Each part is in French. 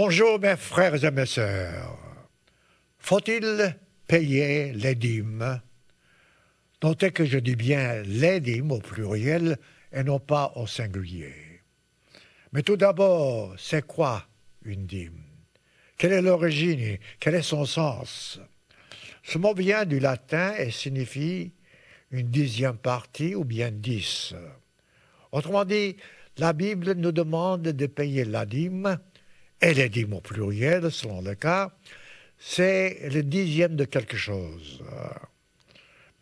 Bonjour mes frères et mes sœurs. Faut-il payer les dîmes Notez que je dis bien les dîmes au pluriel et non pas au singulier. Mais tout d'abord, c'est quoi une dîme Quelle est l'origine Quel est son sens Ce mot vient du latin et signifie une dixième partie ou bien dix. Autrement dit, la Bible nous demande de payer la dîme et l'édime au pluriel, selon le cas, c'est le dixième de quelque chose.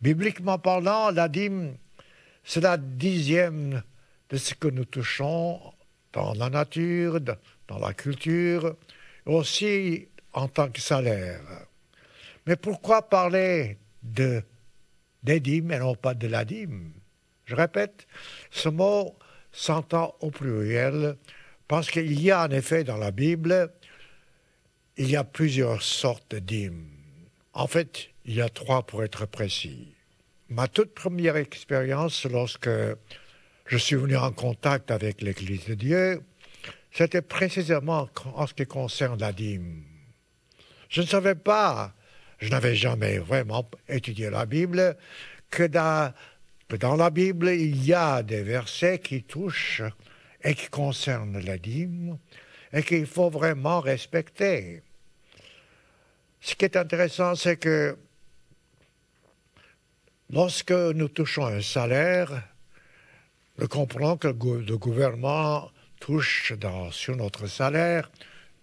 Bibliquement parlant, la dîme, c'est la dixième de ce que nous touchons dans la nature, dans la culture, aussi en tant que salaire. Mais pourquoi parler de, et non pas de la dîme Je répète, ce mot s'entend au pluriel parce qu'il y a en effet dans la Bible, il y a plusieurs sortes dîmes. En fait, il y a trois pour être précis. Ma toute première expérience, lorsque je suis venu en contact avec l'Église de Dieu, c'était précisément en ce qui concerne la dîme. Je ne savais pas, je n'avais jamais vraiment étudié la Bible, que dans, la Bible, il y a des versets qui touchent et qui concerne la dîme et qu'il faut vraiment respecter. Ce qui est intéressant, c'est que lorsque nous touchons un salaire, nous comprenons que le gouvernement touche dans, sur notre salaire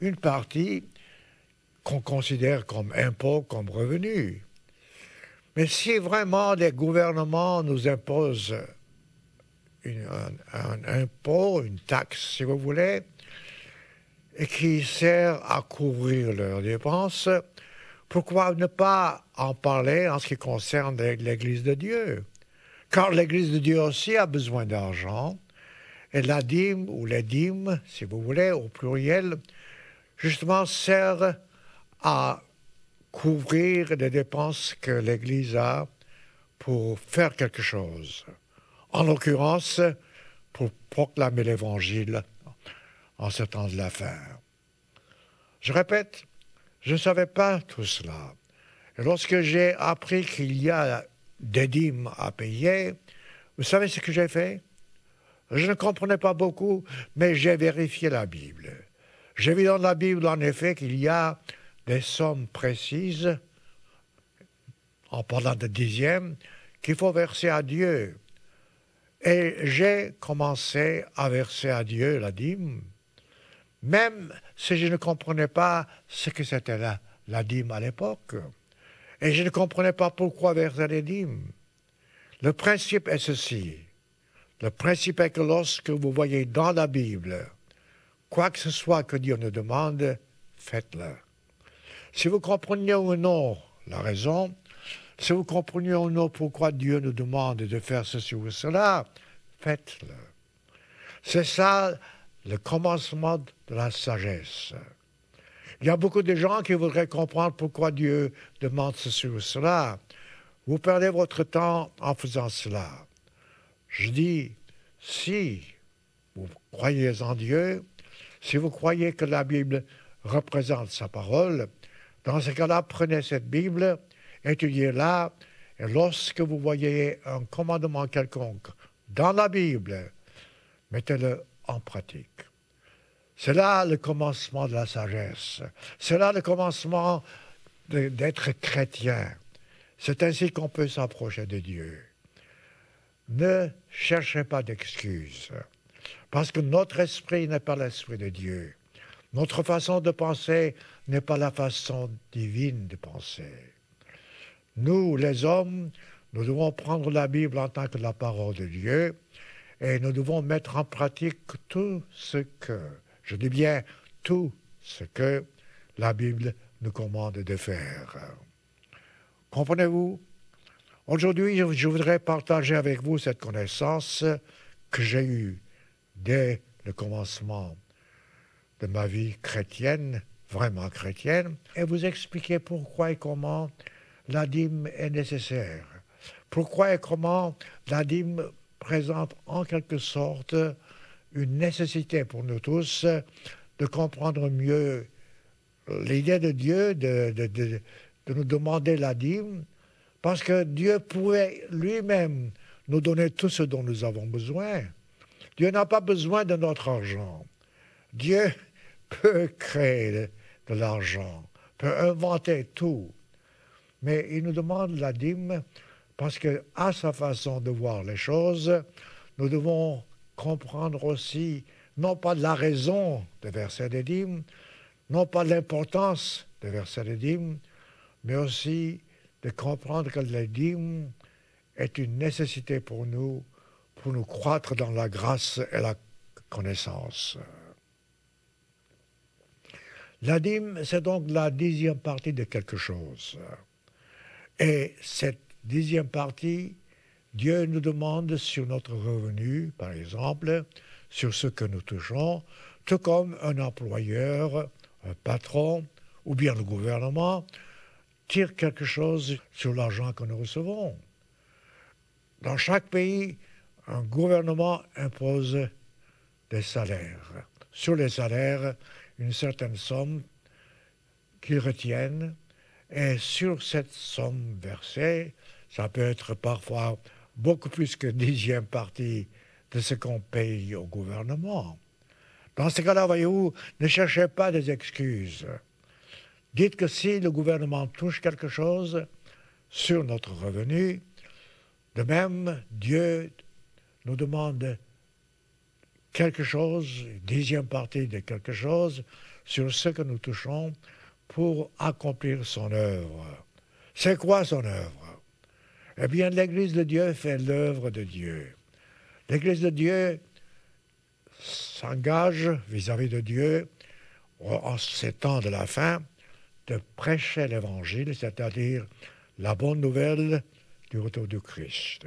une partie qu'on considère comme impôt, comme revenu. Mais si vraiment les gouvernements nous imposent un, impôt, une taxe, si vous voulez, et qui sert à couvrir leurs dépenses, pourquoi ne pas en parler en ce qui concerne l'Église de Dieu Car l'Église de Dieu aussi a besoin d'argent, et la dîme, ou les dîmes, si vous voulez, au pluriel, justement sert à couvrir les dépenses que l'Église a pour faire quelque chose en l'occurrence pour proclamer l'Évangile en ce temps de l'affaire. Je répète, je ne savais pas tout cela. lorsque j'ai appris qu'il y a des dîmes à payer, vous savez ce que j'ai fait Je ne comprenais pas beaucoup, mais j'ai vérifié la Bible. J'ai vu dans la Bible, en effet, qu'il y a des sommes précises, en parlant de dixièmes, qu'il faut verser à Dieu et j'ai commencé à verser à Dieu la dîme, même si je ne comprenais pas ce que c'était la, la dîme à l'époque. Et je ne comprenais pas pourquoi verser les dîmes. Le principe est ceci. Le principe est que lorsque vous voyez dans la Bible quoi que ce soit que Dieu nous demande, faites-le. Si vous compreniez ou non la raison, si vous compreniez ou non pourquoi Dieu nous demande de faire ceci ou cela, faites-le. C'est ça le commencement de la sagesse. Il y a beaucoup de gens qui voudraient comprendre pourquoi Dieu demande ceci ou cela. Vous perdez votre temps en faisant cela. Je dis, si vous croyez en Dieu, si vous croyez que la Bible représente sa parole, dans ce cas-là, prenez cette Bible étudiez-la. Et lorsque vous voyez un commandement quelconque dans la Bible, mettez-le en pratique. C'est là le commencement de la sagesse. C'est là le commencement d'être chrétien. C'est ainsi qu'on peut s'approcher de Dieu. Ne cherchez pas d'excuses, parce que notre esprit n'est pas l'esprit de Dieu. Notre façon de penser n'est pas la façon divine de penser. Nous, les hommes, nous devons prendre la Bible en tant que la parole de Dieu et nous devons mettre en pratique tout ce que, je dis bien tout ce que la Bible nous commande de faire. Comprenez-vous Aujourd'hui, je voudrais partager avec vous cette connaissance que j'ai eue dès le commencement de ma vie chrétienne, vraiment chrétienne, et vous expliquer pourquoi et comment la dîme est nécessaire. Pourquoi et comment la dîme présente en quelque sorte une nécessité pour nous tous de comprendre mieux l'idée de Dieu, de, nous demander la dîme, parce que Dieu pouvait lui-même nous donner tout ce dont nous avons besoin. Dieu n'a pas besoin de notre argent. Dieu peut créer de l'argent, peut inventer tout mais il nous demande la dîme parce que, à sa façon de voir les choses, nous devons comprendre aussi non pas la raison de verser des dîmes, non pas l'importance de verser des dîmes, mais aussi de comprendre que la dîme est une nécessité pour nous, pour nous croître dans la grâce et la connaissance. La dîme, c'est donc la dixième partie de quelque chose. Et cette dixième partie, Dieu nous demande sur notre revenu, par exemple, sur ce que nous touchons, tout comme un employeur, un patron ou bien le gouvernement tire quelque chose sur l'argent que nous recevons. Dans chaque pays, un gouvernement impose des salaires. Sur les salaires, une certaine somme qu'ils retiennent et sur cette somme versée, ça peut être parfois beaucoup plus que dixième partie de ce qu'on paye au gouvernement. Dans ce cas-là, voyez-vous, ne cherchez pas des excuses. Dites que si le gouvernement touche quelque chose sur notre revenu, de même, Dieu nous demande quelque chose, dixième partie de quelque chose, sur ce que nous touchons, pour accomplir son œuvre. C'est quoi son œuvre Eh bien, l'Église de Dieu fait l'œuvre de Dieu. L'Église de Dieu s'engage vis-à-vis de Dieu en ces temps de la fin de prêcher l'Évangile, c'est-à-dire la bonne nouvelle du retour du Christ.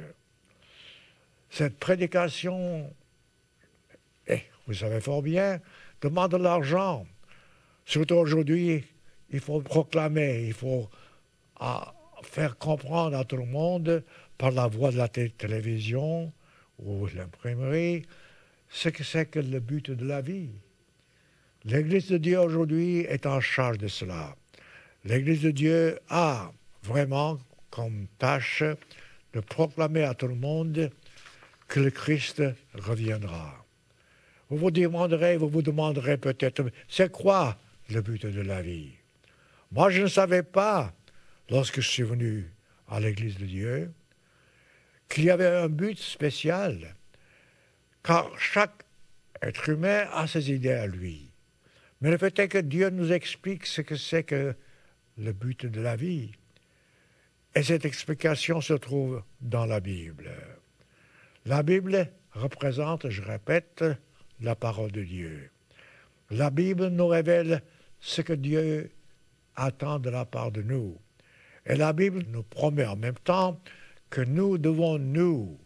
Cette prédication, eh, vous savez fort bien, demande de l'argent, surtout aujourd'hui il faut proclamer, il faut ah, faire comprendre à tout le monde par la voix de la télévision ou l'imprimerie ce que c'est que le but de la vie. L'Église de Dieu aujourd'hui est en charge de cela. L'Église de Dieu a vraiment comme tâche de proclamer à tout le monde que le Christ reviendra. Vous vous demanderez, vous vous demanderez peut-être, c'est quoi le but de la vie moi, je ne savais pas, lorsque je suis venu à l'Église de Dieu, qu'il y avait un but spécial, car chaque être humain a ses idées à lui. Mais le fait est que Dieu nous explique ce que c'est que le but de la vie. Et cette explication se trouve dans la Bible. La Bible représente, je répète, la parole de Dieu. La Bible nous révèle ce que Dieu attend de la part de nous. Et la Bible nous promet en même temps que nous devons, nous,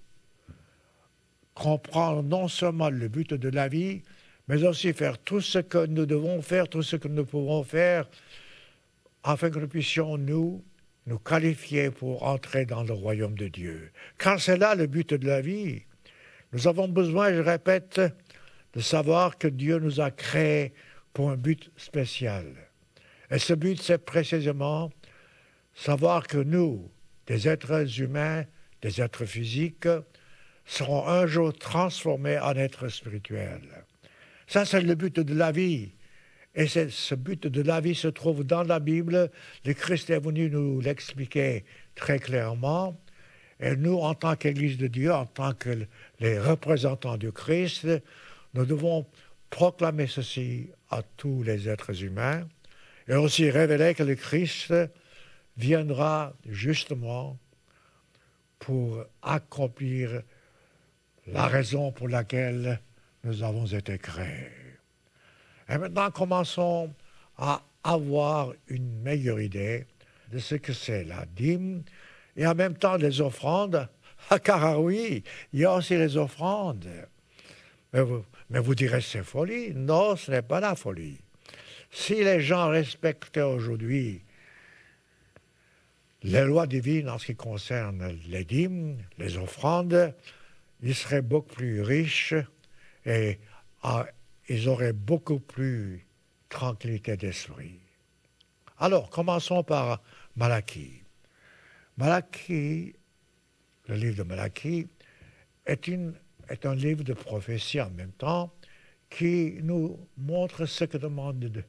comprendre non seulement le but de la vie, mais aussi faire tout ce que nous devons faire, tout ce que nous pouvons faire, afin que nous puissions, nous, nous qualifier pour entrer dans le royaume de Dieu. Car c'est là le but de la vie. Nous avons besoin, je répète, de savoir que Dieu nous a créés pour un but spécial. Et ce but, c'est précisément savoir que nous, des êtres humains, des êtres physiques, serons un jour transformés en êtres spirituels. Ça, c'est le but de la vie. Et ce but de la vie se trouve dans la Bible. Le Christ est venu nous l'expliquer très clairement. Et nous, en tant qu'Église de Dieu, en tant que les représentants du Christ, nous devons proclamer ceci à tous les êtres humains et aussi révéler que le Christ viendra justement pour accomplir la raison pour laquelle nous avons été créés. Et maintenant, commençons à avoir une meilleure idée de ce que c'est la dîme et en même temps les offrandes. Ah, car ah oui, il y a aussi les offrandes. Mais vous, mais vous direz, c'est folie. Non, ce n'est pas la folie. Si les gens respectaient aujourd'hui les lois divines en ce qui concerne les dîmes, les offrandes, ils seraient beaucoup plus riches et ah, ils auraient beaucoup plus tranquillité d'esprit. Alors, commençons par Malachie. Malachie, le livre de Malachie, est, est un livre de prophétie en même temps qui nous montre ce que demande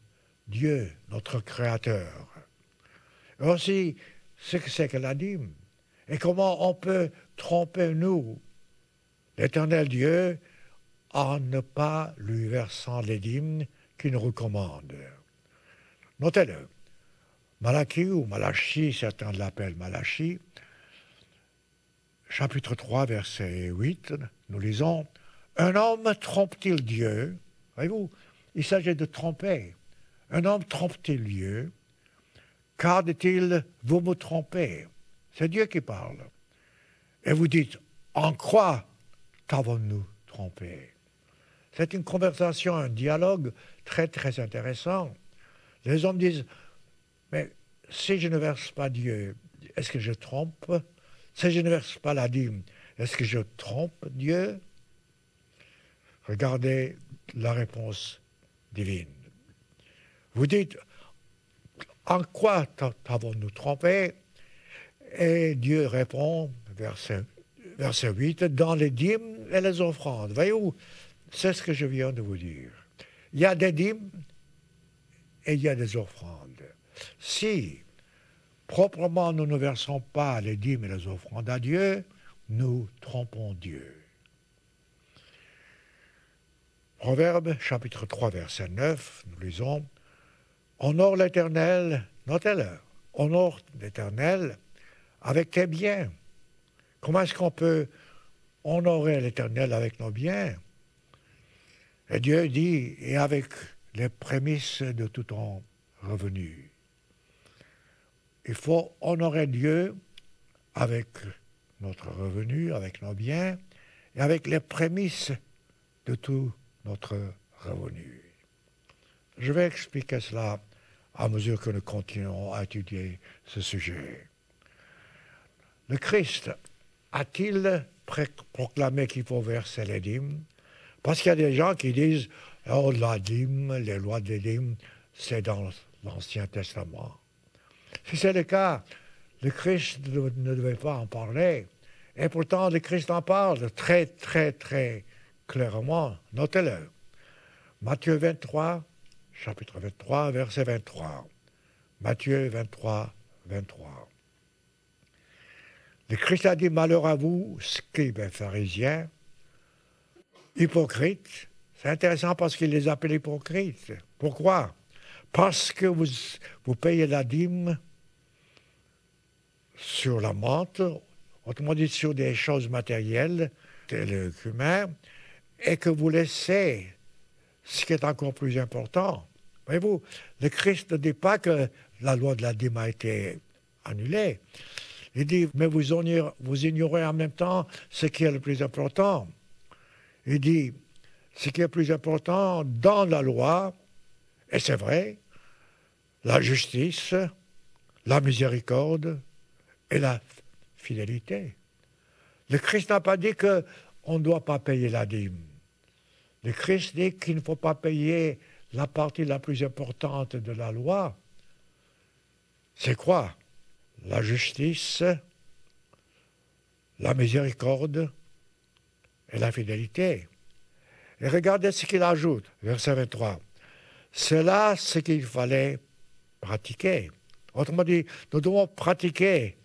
Dieu, notre Créateur. Voici aussi, ce que c'est que dîme et comment on peut tromper nous, l'éternel Dieu, en ne pas lui versant les dîmes qu'il nous recommande. Notez-le, Malachie ou Malachi, certains l'appellent Malachi, chapitre 3, verset 8, nous lisons Un homme trompe-t-il Dieu Voyez-vous, il s'agit de tromper. Un homme trompe-t-il Dieu Car dit-il, vous me trompez. C'est Dieu qui parle. Et vous dites, en quoi t'avons-nous trompé C'est une conversation, un dialogue très très intéressant. Les hommes disent, mais si je ne verse pas Dieu, est-ce que je trompe Si je ne verse pas la dîme, est-ce que je trompe Dieu Regardez la réponse divine. Vous dites, en quoi avons nous trompé Et Dieu répond, verset, verset 8, dans les dîmes et les offrandes. Voyez-vous, c'est ce que je viens de vous dire. Il y a des dîmes et il y a des offrandes. Si proprement nous ne versons pas les dîmes et les offrandes à Dieu, nous trompons Dieu. Proverbe chapitre 3 verset 9, nous lisons, Honore l'Éternel, notez-le, honore l'Éternel avec tes biens. Comment est-ce qu'on peut honorer l'Éternel avec nos biens Et Dieu dit, et avec les prémices de tout ton revenu. Il faut honorer Dieu avec notre revenu, avec nos biens, et avec les prémices de tout notre revenu. Je vais expliquer cela à mesure que nous continuerons à étudier ce sujet. Le Christ a-t-il proclamé qu'il faut verser les dîmes Parce qu'il y a des gens qui disent Oh, la dîme, les lois des dîmes, c'est dans l'Ancien Testament. Si c'est le cas, le Christ ne devait pas en parler. Et pourtant, le Christ en parle très, très, très clairement. Notez-le. Matthieu 23, chapitre 23, verset 23. Matthieu 23, 23. Le Christ a dit Malheur à vous, scribes et pharisiens, hypocrites. C'est intéressant parce qu'il les appelle hypocrites. Pourquoi Parce que vous, payez la dîme sur la menthe, autrement dit sur des choses matérielles, le cumin, et que vous laissez ce qui est encore plus important, Voyez-vous, le Christ ne dit pas que la loi de la dîme a été annulée. Il dit, mais vous ignorez, vous ignorez en même temps ce qui est le plus important. Il dit, ce qui est le plus important dans la loi, et c'est vrai, la justice, la miséricorde et la fidélité. Le Christ n'a pas dit qu'on ne doit pas payer la dîme. Le Christ dit qu'il ne faut pas payer la partie la plus importante de la loi, c'est quoi La justice, la miséricorde et la fidélité. Et regardez ce qu'il ajoute, verset 23. C'est là ce qu'il fallait pratiquer. Autrement dit, nous devons pratiquer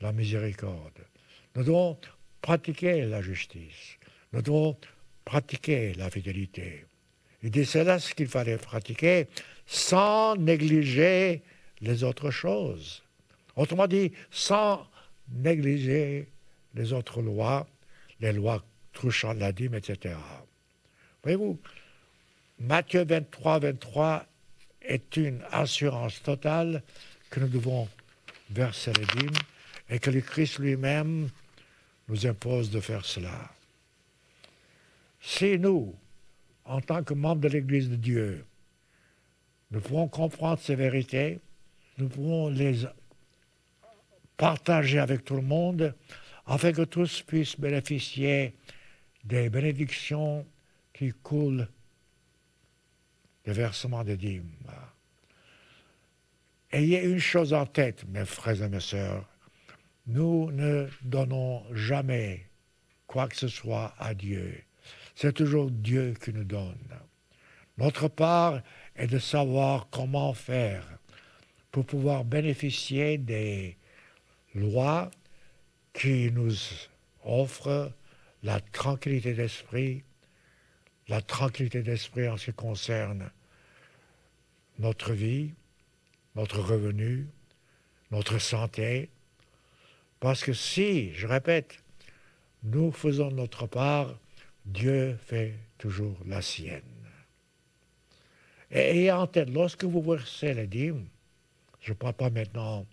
la miséricorde. Nous devons pratiquer la justice. Nous devons pratiquer la fidélité. Il dit, c'est là ce qu'il fallait pratiquer sans négliger les autres choses. Autrement dit, sans négliger les autres lois, les lois touchant la dîme, etc. Voyez-vous, Matthieu 23, 23 est une assurance totale que nous devons verser la dîme et que le Christ lui-même nous impose de faire cela. Si nous, en tant que membre de l'Église de Dieu. Nous pouvons comprendre ces vérités, nous pouvons les partager avec tout le monde, afin que tous puissent bénéficier des bénédictions qui coulent des versements des dîmes. Ayez une chose en tête, mes frères et mes sœurs, nous ne donnons jamais quoi que ce soit à Dieu c'est toujours Dieu qui nous donne. Notre part est de savoir comment faire pour pouvoir bénéficier des lois qui nous offrent la tranquillité d'esprit, la tranquillité d'esprit en ce qui concerne notre vie, notre revenu, notre santé. Parce que si, je répète, nous faisons notre part, Dieu fait toujours la sienne. Et, en tête, lorsque vous versez les dîmes, je ne parle pas maintenant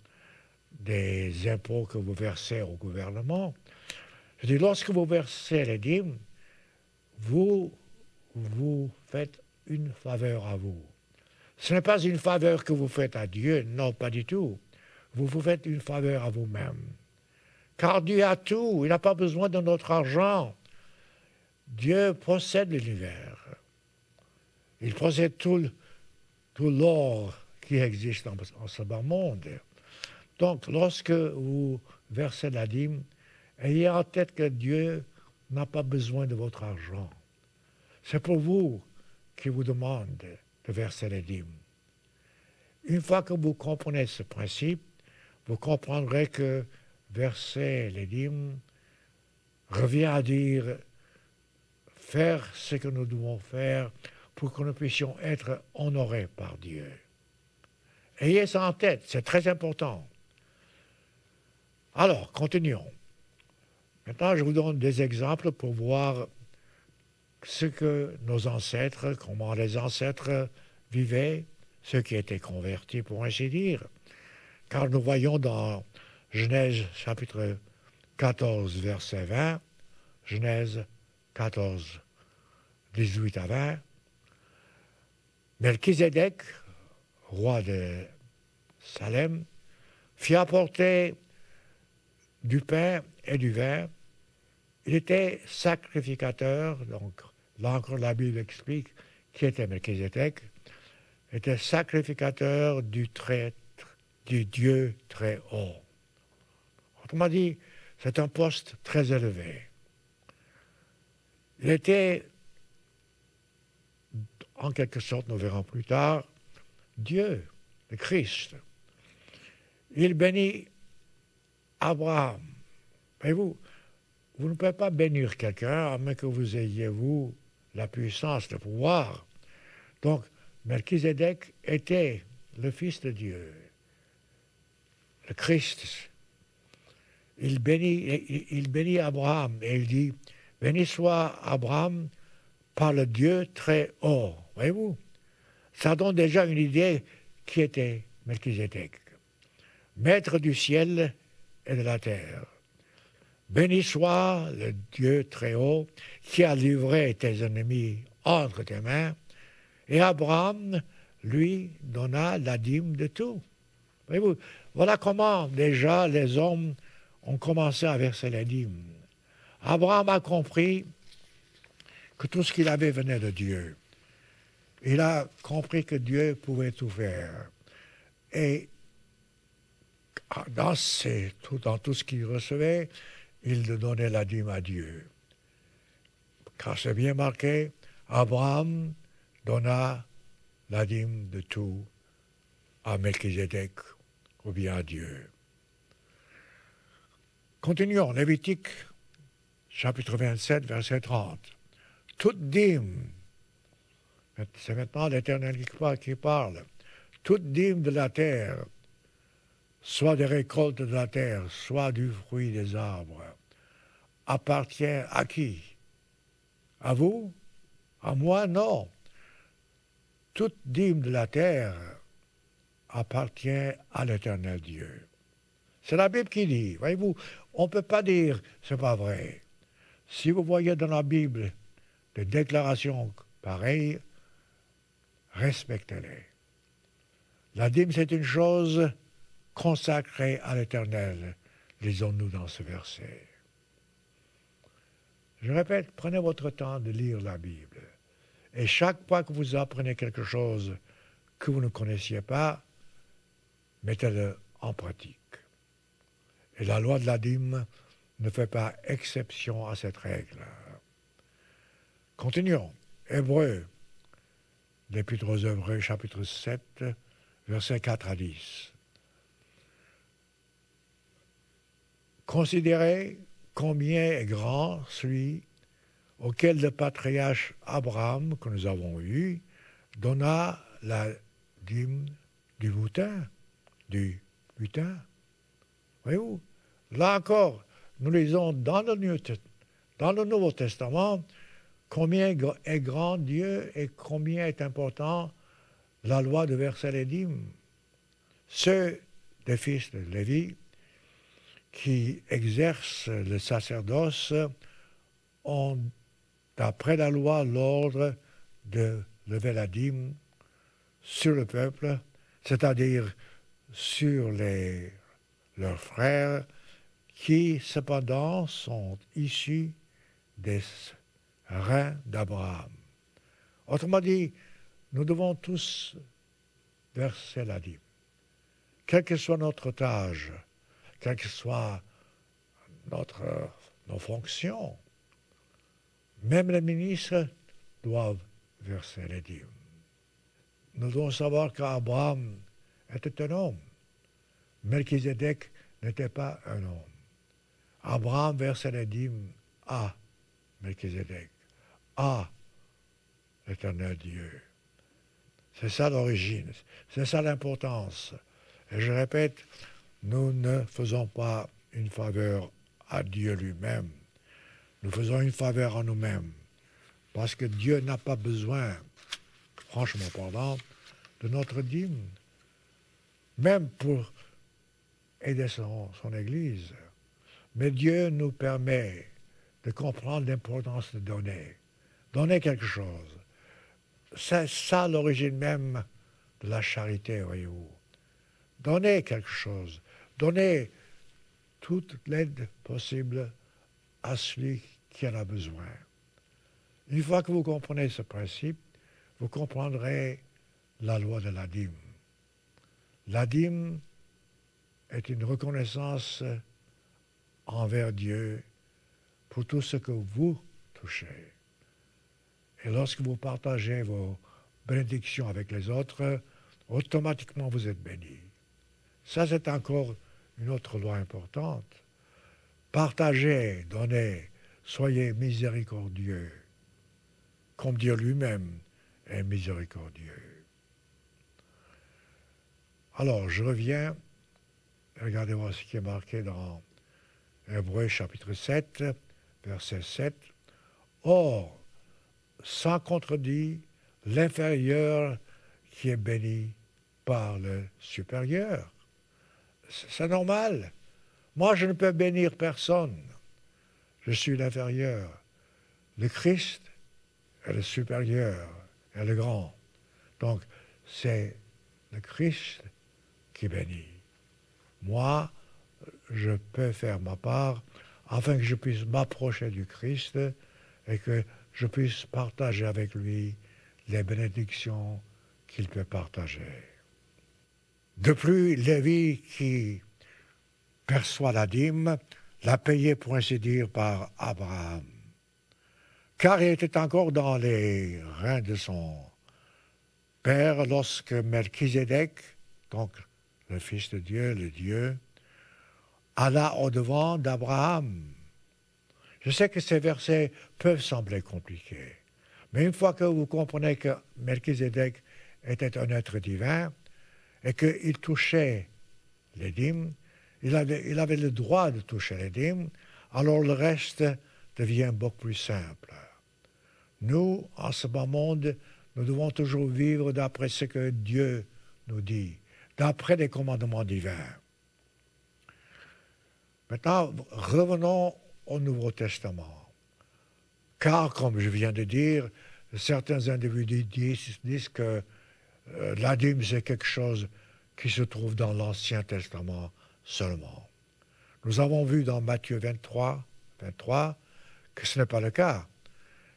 des impôts que vous versez au gouvernement, je dis lorsque vous versez les dîmes, vous vous faites une faveur à vous. Ce n'est pas une faveur que vous faites à Dieu, non, pas du tout. Vous vous faites une faveur à vous-même. Car Dieu a tout, il n'a pas besoin de notre argent. Dieu possède l'univers. Il possède tout, tout l'or qui existe en, ce bas monde. Donc, lorsque vous versez la dîme, ayez en tête que Dieu n'a pas besoin de votre argent. C'est pour vous qu'il vous demande de verser la dîme. Une fois que vous comprenez ce principe, vous comprendrez que verser les dîmes revient à dire faire ce que nous devons faire pour que nous puissions être honorés par Dieu. Ayez ça en tête, c'est très important. Alors, continuons. Maintenant, je vous donne des exemples pour voir ce que nos ancêtres, comment les ancêtres vivaient, ceux qui étaient convertis, pour ainsi dire. Car nous voyons dans Genèse chapitre 14, verset 20, Genèse 14, 18 à 20, Melchizedek, roi de Salem, fit apporter du pain et du vin. Il était sacrificateur, donc là encore la Bible explique qui était Melchizedek, était sacrificateur du, traître, du Dieu très haut. Autrement dit, c'est un poste très élevé. Il était en quelque sorte, nous verrons plus tard, Dieu, le Christ. Il bénit Abraham. Mais vous vous ne pouvez pas bénir quelqu'un à moins que vous ayez, vous, la puissance, le pouvoir. Donc, Melchizedek était le Fils de Dieu, le Christ. Il bénit, il bénit Abraham et il dit, béni soit Abraham par le Dieu très haut voyez-vous. Ça donne déjà une idée qui était Melchizedek, maître du ciel et de la terre. Béni soit le Dieu très haut qui a livré tes ennemis entre tes mains. Et Abraham, lui, donna la dîme de tout. Voyez-vous, voilà comment déjà les hommes ont commencé à verser la dîme. Abraham a compris que tout ce qu'il avait venait de Dieu. Il a compris que Dieu pouvait tout faire. Et ah, dans, tout, tout ce qu'il recevait, il donnait la dîme à Dieu. Car c'est bien marqué, Abraham donna la dîme de tout à Melchizedek ou bien à Dieu. Continuons, Lévitique, chapitre 27, verset 30. Toute dîme c'est maintenant l'Éternel qui parle. Toute dîme de la terre, soit des récoltes de la terre, soit du fruit des arbres, appartient à qui À vous À moi Non. Toute dîme de la terre appartient à l'Éternel Dieu. C'est la Bible qui dit. Voyez-vous, on ne peut pas dire c'est pas vrai. Si vous voyez dans la Bible des déclarations pareilles, respectez-les. La dîme, c'est une chose consacrée à l'Éternel, lisons-nous dans ce verset. Je répète, prenez votre temps de lire la Bible. Et chaque fois que vous apprenez quelque chose que vous ne connaissiez pas, mettez-le en pratique. Et la loi de la dîme ne fait pas exception à cette règle. Continuons. Hébreu l'Épître aux Hébreux, chapitre 7, versets 4 à 10. Considérez combien est grand celui auquel le patriarche Abraham, que nous avons eu, donna la dîme du butin, du butin. Voyez-vous, là encore, nous lisons dans le, dans le Nouveau Testament Combien est grand Dieu et combien est important la loi de Versailles Ceux des fils de Lévi qui exercent le sacerdoce ont, d'après la loi, l'ordre de lever la dîme sur le peuple, c'est-à-dire sur les, leurs frères, qui cependant sont issus des rein d'Abraham. Autrement dit, nous devons tous verser la dîme. Quel que soit notre tâche, quelle que soit notre, nos fonctions, même les ministres doivent verser la dîme. Nous devons savoir qu'Abraham était un homme. Melchizedek n'était pas un homme. Abraham versait la dîme à Melchizedek à ah, l'éternel Dieu. C'est ça l'origine, c'est ça l'importance. Et je répète, nous ne faisons pas une faveur à Dieu lui-même. Nous faisons une faveur à nous-mêmes. Parce que Dieu n'a pas besoin, franchement parlant, de notre digne, Même pour aider son Église. Mais Dieu nous permet de comprendre l'importance de donner. Donnez quelque chose. C'est ça l'origine même de la charité, voyez-vous. Donnez quelque chose, donnez toute l'aide possible à celui qui en a besoin. Une fois que vous comprenez ce principe, vous comprendrez la loi de la dîme. La dîme est une reconnaissance envers Dieu pour tout ce que vous touchez. Et lorsque vous partagez vos bénédictions avec les autres, automatiquement vous êtes béni. Ça, c'est encore une autre loi importante. Partagez, donnez, soyez miséricordieux, comme Dieu lui-même est miséricordieux. Alors, je reviens, regardez moi ce qui est marqué dans Hébreu chapitre 7, verset 7. Or, sans contredit l'inférieur qui est béni par le supérieur. C'est normal. Moi, je ne peux bénir personne. Je suis l'inférieur. Le Christ est le supérieur, est le grand. Donc, c'est le Christ qui bénit. Moi, je peux faire ma part afin que je puisse m'approcher du Christ et que je puisse partager avec lui les bénédictions qu'il peut partager. De plus, Lévi qui perçoit la dîme l'a payée pour ainsi dire par Abraham, car il était encore dans les reins de son père lorsque Melchizedek, donc le Fils de Dieu, le Dieu, alla au-devant d'Abraham je sais que ces versets peuvent sembler compliqués, mais une fois que vous comprenez que Melchizedek était un être divin et qu'il touchait les dîmes, il avait, le droit de toucher les dîmes, alors le reste devient beaucoup plus simple. Nous, en ce bas monde, nous devons toujours vivre d'après ce que Dieu nous dit, d'après les commandements divins. Maintenant, revenons au Nouveau Testament. Car, comme je viens de dire, certains individus disent, disent que euh, dîme, c'est quelque chose qui se trouve dans l'Ancien Testament seulement. Nous avons vu dans Matthieu 23, 23 que ce n'est pas le cas.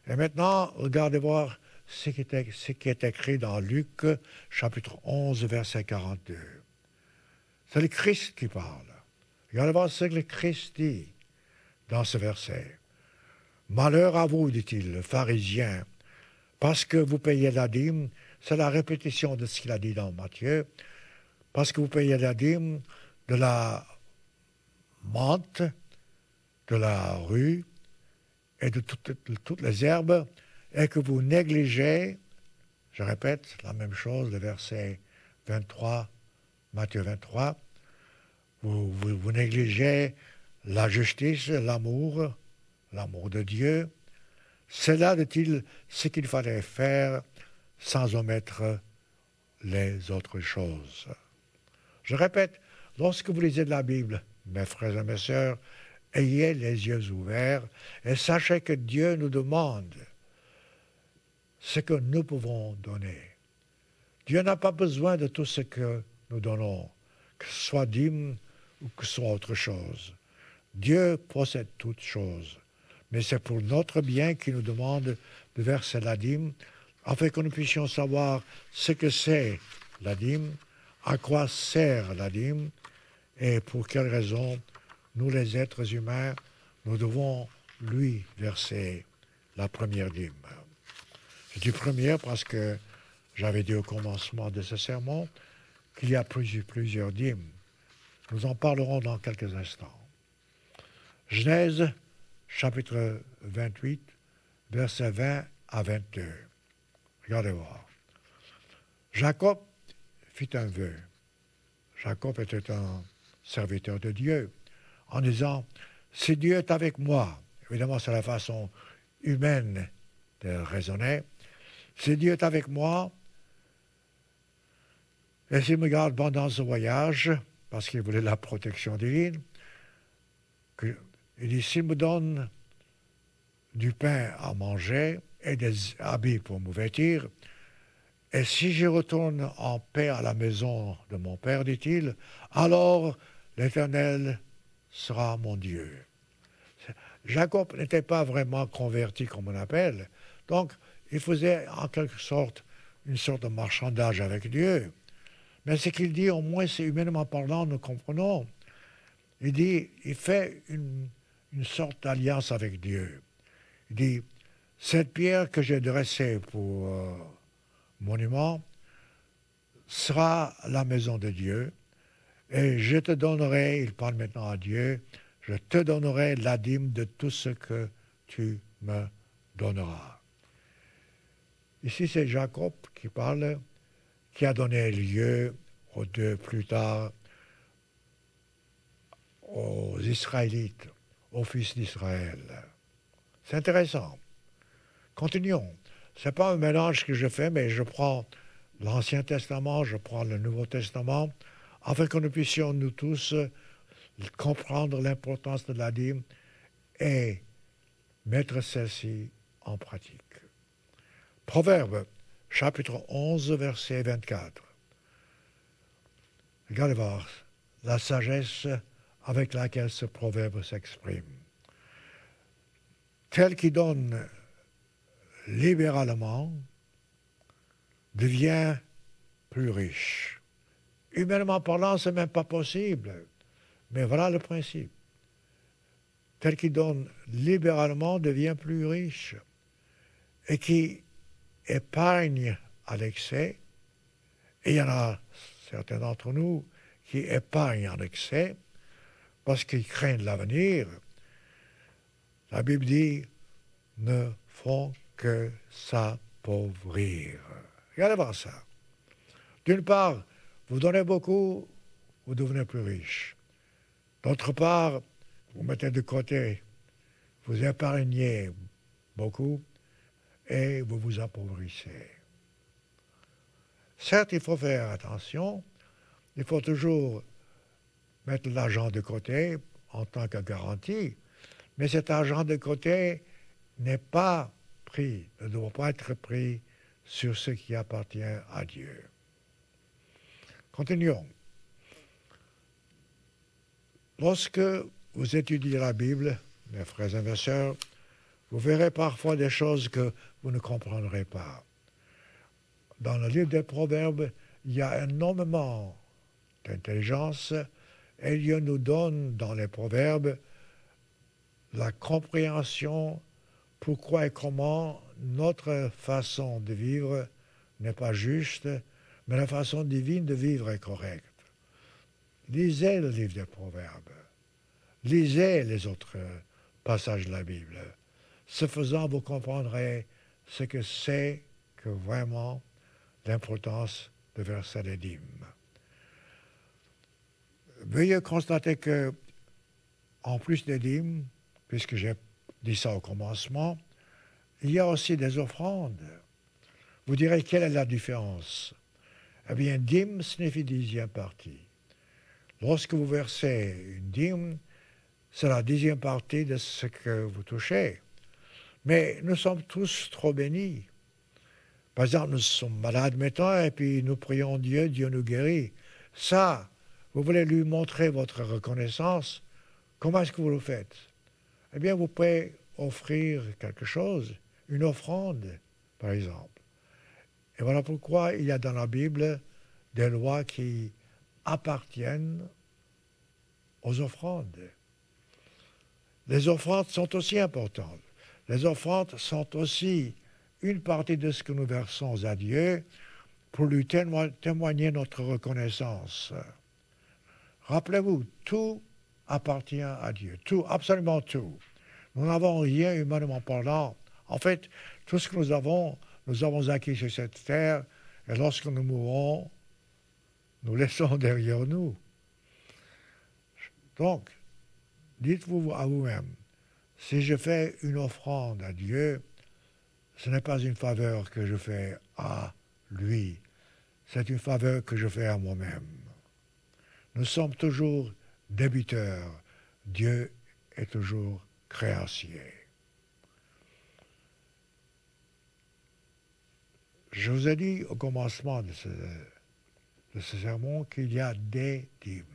Et maintenant, regardez voir ce qui, est, ce qui est écrit dans Luc chapitre 11, verset 42. C'est le Christ qui parle. Regardez voir ce que le Christ dit dans ce verset. Malheur à vous, dit-il, pharisien, parce que vous payez la dîme, c'est la répétition de ce qu'il a dit dans Matthieu, parce que vous payez la dîme de la menthe, de la rue et de toutes, les herbes, et que vous négligez, je répète la même chose, le verset 23, Matthieu 23, vous négligez la justice, l'amour, l'amour de Dieu. C'est là, dit-il, ce qu'il fallait faire sans omettre les autres choses. Je répète, lorsque vous lisez de la Bible, mes frères et mes sœurs, ayez les yeux ouverts et sachez que Dieu nous demande ce que nous pouvons donner. Dieu n'a pas besoin de tout ce que nous donnons, que ce soit dîme ou que ce soit autre chose. Dieu possède toutes choses, mais c'est pour notre bien qu'il nous demande de verser la dîme, afin que nous puissions savoir ce que c'est la dîme, à quoi sert la dîme, et pour quelles raisons nous, les êtres humains, nous devons lui verser la première dîme. C'est du première parce que j'avais dit au commencement de ce sermon qu'il y a plusieurs dîmes. Nous en parlerons dans quelques instants. Genèse chapitre 28, versets 20 à 22. Regardez voir. Jacob fit un vœu. Jacob était un serviteur de Dieu en disant, si Dieu est avec moi, évidemment c'est la façon humaine de raisonner, si Dieu est avec moi, et s'il me garde pendant ce voyage, parce qu'il voulait la protection divine, que il dit, s'il me donne du pain à manger et des habits pour me vêtir, et si je retourne en paix à la maison de mon Père, dit-il, alors l'Éternel sera mon Dieu. Jacob n'était pas vraiment converti comme on appelle, donc il faisait en quelque sorte une sorte de marchandage avec Dieu. Mais ce qu'il dit, au moins c'est humainement parlant, nous comprenons. Il dit, il fait une une sorte d'alliance avec Dieu. dit, cette pierre que j'ai dressée pour euh, monument sera la maison de Dieu, et je te donnerai, il parle maintenant à Dieu, je te donnerai la dîme de tout ce que tu me donneras. Ici, c'est Jacob qui parle, qui a donné lieu aux deux plus tard, aux Israélites, au fils d'Israël. C'est intéressant. Continuons. C'est pas un mélange que je fais, mais je prends l'Ancien Testament, je prends le Nouveau Testament, afin que nous puissions, nous tous, comprendre l'importance de la dîme et mettre celle-ci en pratique. Proverbe, chapitre 11, verset 24. Regardez voir, la sagesse avec laquelle ce proverbe s'exprime. Tel qui donne libéralement devient plus riche. Humainement parlant, ce n'est même pas possible, mais voilà le principe. Tel qui donne libéralement devient plus riche et qui épargne à l'excès, et il y en a certains d'entre nous qui épargnent à l'excès, parce qu'ils craignent l'avenir, la Bible dit ne font que s'appauvrir. Regardez voir ça. D'une part, vous donnez beaucoup, vous devenez plus riche. D'autre part, vous mettez de côté, vous épargnez beaucoup et vous vous appauvrissez. Certes, il faut faire attention, il faut toujours mettre l'argent de côté en tant que garantie, mais cet argent de côté n'est pas pris, ne doit pas être pris sur ce qui appartient à Dieu. Continuons. Lorsque vous étudiez la Bible, mes frères et mes sœurs, vous verrez parfois des choses que vous ne comprendrez pas. Dans le livre des Proverbes, il y a énormément d'intelligence, et Dieu nous donne dans les proverbes la compréhension pourquoi et comment notre façon de vivre n'est pas juste, mais la façon divine de vivre est correcte. Lisez le livre des Proverbes, lisez les autres passages de la Bible. Ce faisant, vous comprendrez ce que c'est que vraiment l'importance de verser les dîmes veuillez constater que, en plus des dîmes, puisque j'ai dit ça au commencement, il y a aussi des offrandes. Vous direz, quelle est la différence Eh bien, dîme signifie dixième partie. Lorsque vous versez une dîme, c'est la dixième partie de ce que vous touchez. Mais nous sommes tous trop bénis. Par exemple, nous sommes malades maintenant et puis nous prions Dieu, Dieu nous guérit. Ça, vous voulez lui montrer votre reconnaissance. Comment est-ce que vous le faites Eh bien, vous pouvez offrir quelque chose, une offrande, par exemple. Et voilà pourquoi il y a dans la Bible des lois qui appartiennent aux offrandes. Les offrandes sont aussi importantes. Les offrandes sont aussi une partie de ce que nous versons à Dieu pour lui témoigner notre reconnaissance. Rappelez-vous, tout appartient à Dieu, tout, absolument tout. Nous n'avons rien humainement parlant. En fait, tout ce que nous avons, nous avons acquis sur cette terre, et lorsque nous mourons, nous laissons derrière nous. Donc, dites-vous à vous-même, si je fais une offrande à Dieu, ce n'est pas une faveur que je fais à lui, c'est une faveur que je fais à moi-même. Nous sommes toujours débiteurs. Dieu est toujours créancier. Je vous ai dit au commencement de ce, sermon qu'il y a des dîmes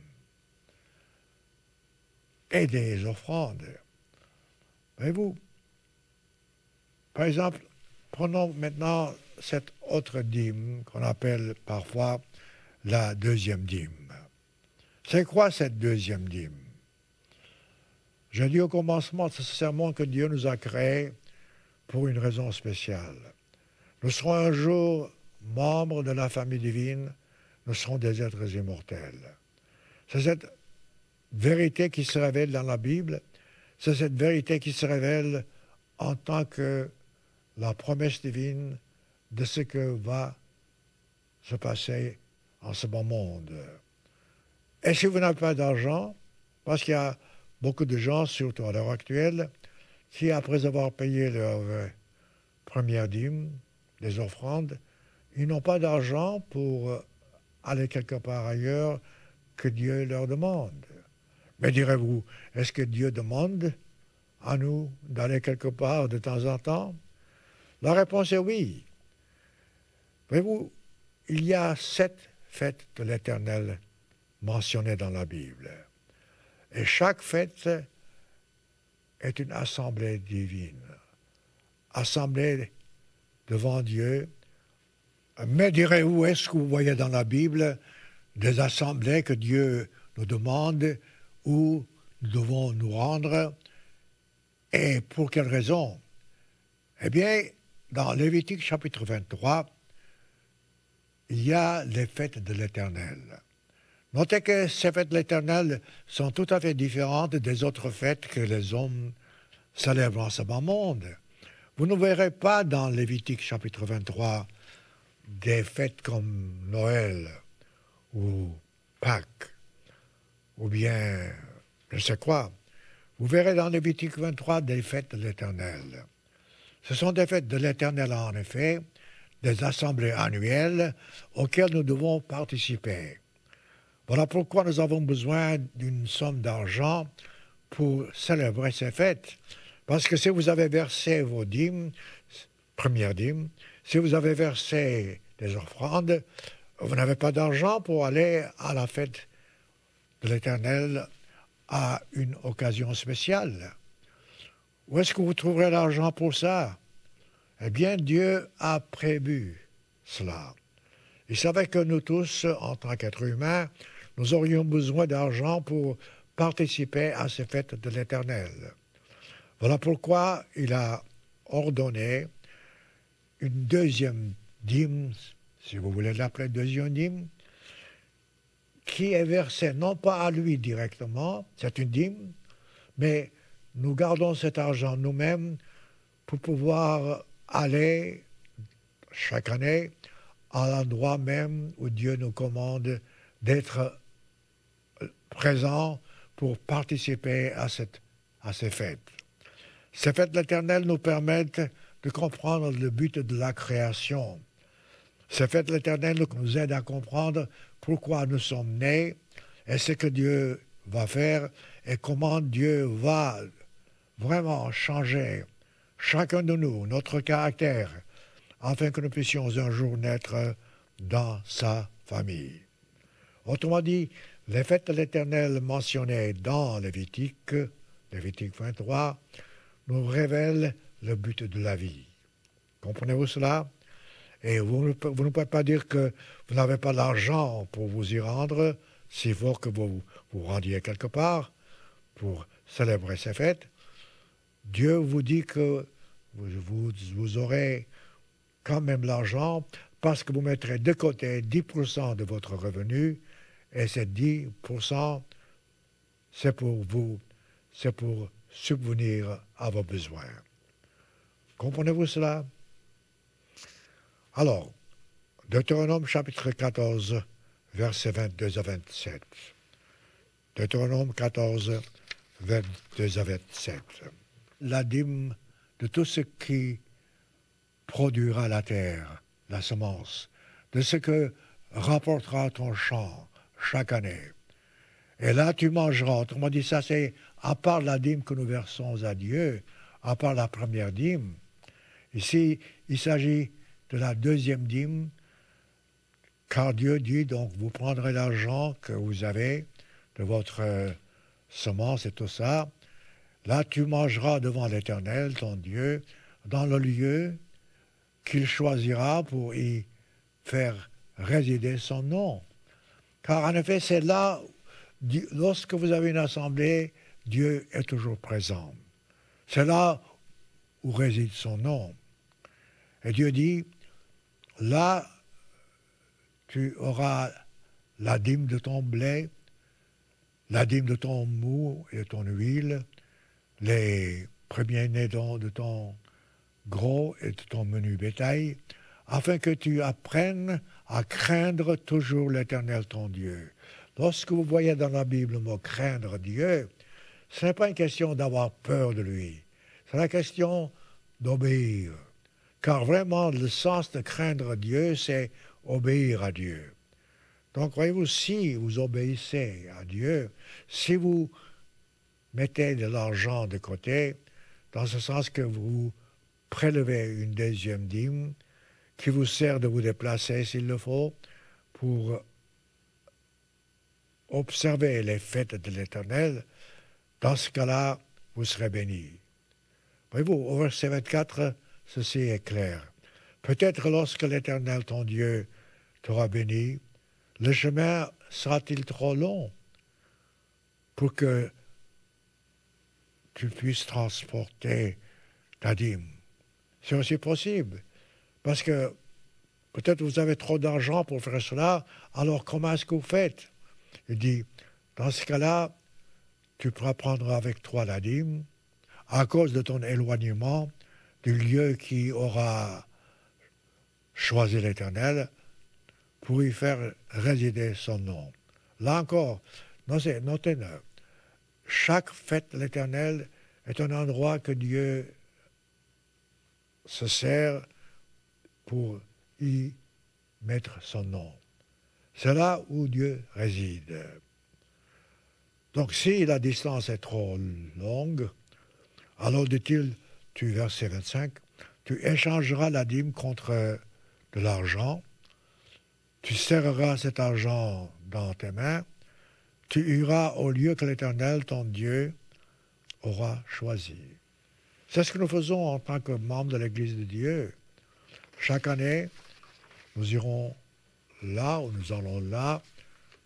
et des offrandes. Voyez-vous, par exemple, prenons maintenant cette autre dîme qu'on appelle parfois la deuxième dîme. C'est quoi cette deuxième dîme Je dis au commencement de ce que Dieu nous a créés pour une raison spéciale. Nous serons un jour membres de la famille divine, nous serons des êtres immortels. C'est cette vérité qui se révèle dans la Bible, c'est cette vérité qui se révèle en tant que la promesse divine de ce que va se passer en ce bon monde. Et si vous n'avez pas d'argent, parce qu'il y a beaucoup de gens, surtout à l'heure actuelle, qui, après avoir payé leur euh, première dîme, les offrandes, ils n'ont pas d'argent pour euh, aller quelque part ailleurs que Dieu leur demande. Mais direz-vous, est-ce que Dieu demande à nous d'aller quelque part de temps en temps La réponse est oui. Voyez-vous, il y a sept fêtes de l'Éternel Mentionné dans la Bible. Et chaque fête est une assemblée divine, assemblée devant Dieu. Mais direz où est-ce que vous voyez dans la Bible des assemblées que Dieu nous demande où nous devons nous rendre et pour quelle raison Eh bien, dans Lévitique chapitre 23, il y a les fêtes de l'Éternel. Notez que ces fêtes l'Éternel sont tout à fait différentes des autres fêtes que les hommes célèbrent en ce bas monde. Vous ne verrez pas dans Lévitique chapitre 23 des fêtes comme Noël ou Pâques ou bien je sais quoi. Vous verrez dans Lévitique 23 des fêtes de l'Éternel. Ce sont des fêtes de l'Éternel en effet, des assemblées annuelles auxquelles nous devons participer. Voilà pourquoi nous avons besoin d'une somme d'argent pour célébrer ces fêtes. Parce que si vous avez versé vos dîmes, première dîme, si vous avez versé des offrandes, vous n'avez pas d'argent pour aller à la fête de l'Éternel à une occasion spéciale. Où est-ce que vous trouverez l'argent pour ça Eh bien, Dieu a prévu cela. Il savait que nous tous, en tant qu'êtres humains, nous aurions besoin d'argent pour participer à ces fêtes de l'Éternel. Voilà pourquoi il a ordonné une deuxième dîme, si vous voulez l'appeler deuxième dîme, qui est versée non pas à lui directement, c'est une dîme, mais nous gardons cet argent nous-mêmes pour pouvoir aller chaque année à l'endroit même où Dieu nous commande d'être présents pour participer à, cette, à ces fêtes. Ces fêtes l'éternel nous permettent de comprendre le but de la création. Ces fêtes l'éternel nous aident à comprendre pourquoi nous sommes nés et ce que Dieu va faire et comment Dieu va vraiment changer chacun de nous, notre caractère, afin que nous puissions un jour naître dans sa famille. Autrement dit, les fêtes de l'Éternel mentionnées dans Lévitique, Lévitique 23, nous révèlent le but de la vie. Comprenez-vous cela Et vous ne, pouvez pas dire que vous n'avez pas l'argent pour vous y rendre, s'il faut que vous vous rendiez quelque part pour célébrer ces fêtes. Dieu vous dit que vous aurez quand même l'argent parce que vous mettrez de côté 10% de votre revenu et ces 10 c'est pour vous, c'est pour subvenir à vos besoins. Comprenez-vous cela Alors, Deutéronome chapitre 14, versets 22 à 27. Deutéronome 14, 22 à 27. La dîme de tout ce qui produira la terre, la semence, de ce que rapportera ton champ, chaque année. Et là, tu mangeras. Autrement dit, ça, c'est à part la dîme que nous versons à Dieu, à part la première dîme. Ici, il s'agit de la deuxième dîme, car Dieu dit donc, vous prendrez l'argent que vous avez de votre euh, semence et tout ça. Là, tu mangeras devant l'Éternel, ton Dieu, dans le lieu qu'il choisira pour y faire résider son nom. Car en effet, c'est là, lorsque vous avez une assemblée, Dieu est toujours présent. C'est là où réside son nom. Et Dieu dit, là, tu auras la dîme de ton blé, la dîme de ton mou et de ton huile, les premiers-nés de ton gros et de ton menu bétail, afin que tu apprennes à craindre toujours l'Éternel ton Dieu. Lorsque vous voyez dans la Bible le mot craindre Dieu, ce n'est pas une question d'avoir peur de lui, c'est la question d'obéir. Car vraiment, le sens de craindre Dieu, c'est obéir à Dieu. Donc, voyez-vous, si vous obéissez à Dieu, si vous mettez de l'argent de côté, dans ce sens que vous prélevez une deuxième dîme, qui vous sert de vous déplacer s'il le faut pour observer les fêtes de l'Éternel. Dans ce cas-là, vous serez béni. Voyez-vous, au verset 24, ceci est clair. Peut-être lorsque l'Éternel, ton Dieu, t'aura béni, le chemin sera-t-il trop long pour que tu puisses transporter ta dîme C'est aussi possible. Parce que peut-être vous avez trop d'argent pour faire cela, alors comment est-ce que vous faites Il dit, dans ce cas-là, tu pourras prendre avec toi la dîme à cause de ton éloignement du lieu qui aura choisi l'Éternel pour y faire résider son nom. Là encore, notez, chaque fête l'Éternel est un endroit que Dieu se sert pour y mettre son nom. C'est là où Dieu réside. Donc si la distance est trop longue, alors dit-il, tu verset 25, tu échangeras la dîme contre de l'argent, tu serreras cet argent dans tes mains, tu iras au lieu que l'Éternel, ton Dieu, aura choisi. C'est ce que nous faisons en tant que membres de l'Église de Dieu. Chaque année, nous irons là, ou nous allons là,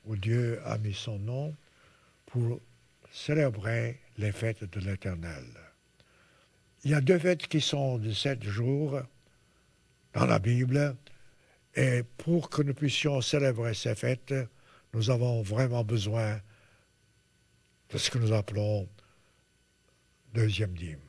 où Dieu a mis son nom, pour célébrer les fêtes de l'Éternel. Il y a deux fêtes qui sont de sept jours dans la Bible, et pour que nous puissions célébrer ces fêtes, nous avons vraiment besoin de ce que nous appelons deuxième dîme.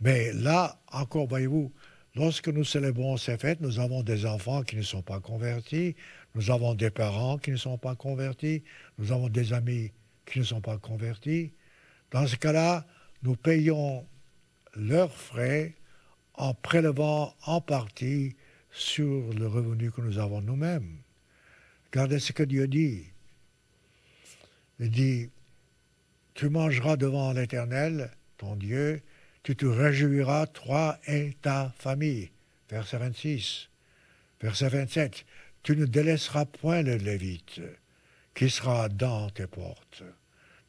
Mais là, encore, voyez-vous, lorsque nous célébrons ces fêtes, nous avons des enfants qui ne sont pas convertis, nous avons des parents qui ne sont pas convertis, nous avons des amis qui ne sont pas convertis. Dans ce cas-là, nous payons leurs frais en prélevant en partie sur le revenu que nous avons nous-mêmes. Regardez ce que Dieu dit. Il dit, tu mangeras devant l'Éternel, ton Dieu, tu te réjouiras, toi et ta famille. Verset 26. Verset 27. Tu ne délaisseras point le Lévite, qui sera dans tes portes.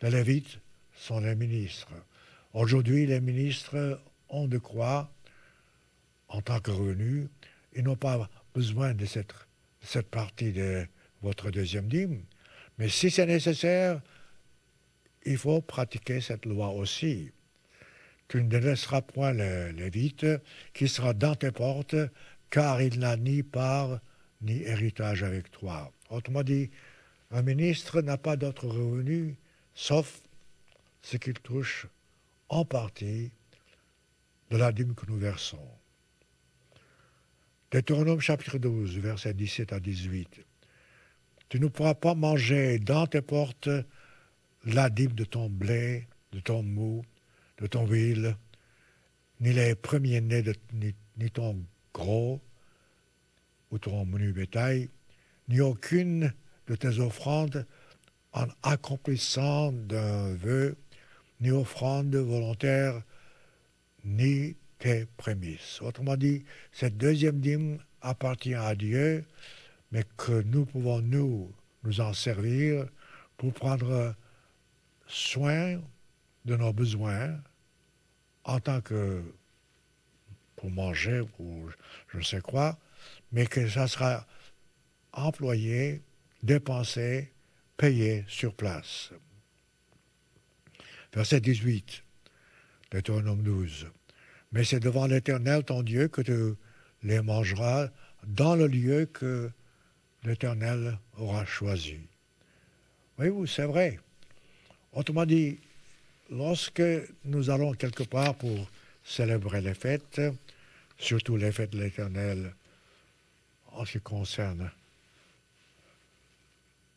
Les Lévites sont les ministres. Aujourd'hui, les ministres ont de quoi, en tant que revenus, ils n'ont pas besoin de cette, cette partie de votre deuxième dîme. Mais si c'est nécessaire, il faut pratiquer cette loi aussi tu ne laisseras point vite qui sera dans tes portes, car il n'a ni part ni héritage avec toi. Autrement dit, un ministre n'a pas d'autre revenu, sauf ce qu'il touche en partie de la dîme que nous versons. Deutéronome chapitre 12, versets 17 à 18. Tu ne pourras pas manger dans tes portes la de ton blé, de ton mou, de ton ville, ni les premiers-nés, ni, ton gros ou ton menu bétail, ni aucune de tes offrandes en accomplissant d'un vœu, ni offrande volontaire, ni tes prémices. Autrement dit, cette deuxième dîme appartient à Dieu, mais que nous pouvons, nous en servir pour prendre soin de nos besoins en tant que pour manger ou je ne sais quoi, mais que ça sera employé, dépensé, payé sur place. Verset 18, Deutéronome 12. Mais c'est devant l'Éternel ton Dieu que tu les mangeras dans le lieu que l'Éternel aura choisi. Voyez-vous, c'est vrai. Autrement dit, lorsque nous allons quelque part pour célébrer les fêtes, surtout les fêtes de l'Éternel, en ce qui concerne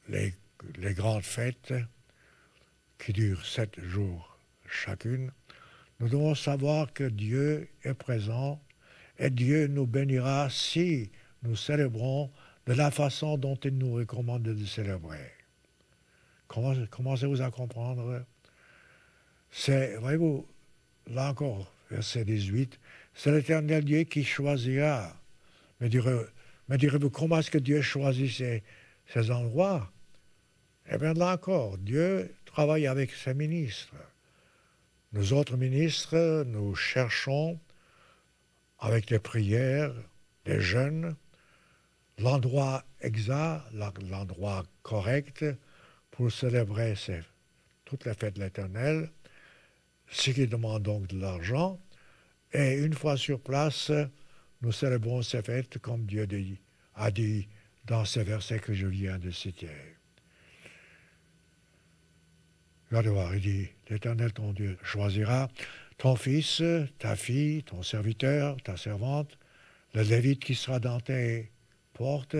les, grandes fêtes qui durent sept jours chacune, nous devons savoir que Dieu est présent et Dieu nous bénira si nous célébrons de la façon dont il nous recommande de célébrer. Commencez-vous à comprendre c'est, voyez-vous, là encore, verset 18, c'est l'éternel Dieu qui choisira. Mais direz-vous, comment est-ce que Dieu choisit ces endroits Eh bien, là encore, Dieu travaille avec ses ministres. Nous autres ministres, nous cherchons, avec des prières, des jeûnes, l'endroit exact, l'endroit correct pour célébrer toutes les fêtes de l'Éternel ce qui demande donc de l'argent. Et une fois sur place, nous célébrons ces fêtes comme Dieu a dit dans ces versets que je viens de citer. Regardez il dit, l'Éternel ton Dieu choisira ton fils, ta fille, ton serviteur, ta servante, le lévite qui sera dans tes portes.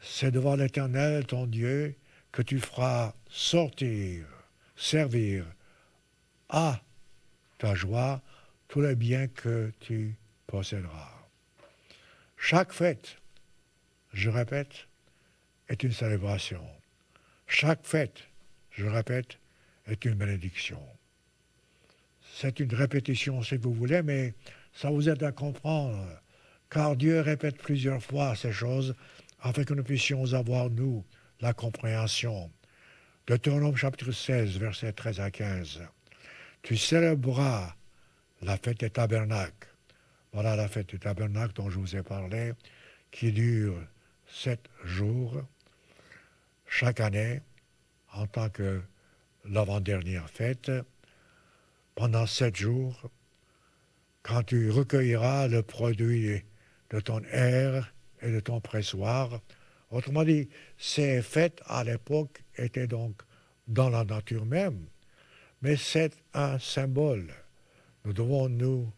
C'est devant l'Éternel ton Dieu que tu feras sortir, servir à ah, ta joie tous les biens que tu posséderas. Chaque fête, je répète, est une célébration. Chaque fête, je répète, est une bénédiction. C'est une répétition si vous voulez, mais ça vous aide à comprendre, car Dieu répète plusieurs fois ces choses afin que nous puissions avoir, nous, la compréhension. Deutéronome chapitre 16, versets 13 à 15 tu célébreras la fête des tabernacles. Voilà la fête des tabernacles dont je vous ai parlé, qui dure sept jours chaque année en tant que l'avant-dernière fête. Pendant sept jours, quand tu recueilleras le produit de ton air et de ton pressoir, autrement dit, ces fêtes à l'époque étaient donc dans la nature même, mais c'est un symbole. Nous devons, nous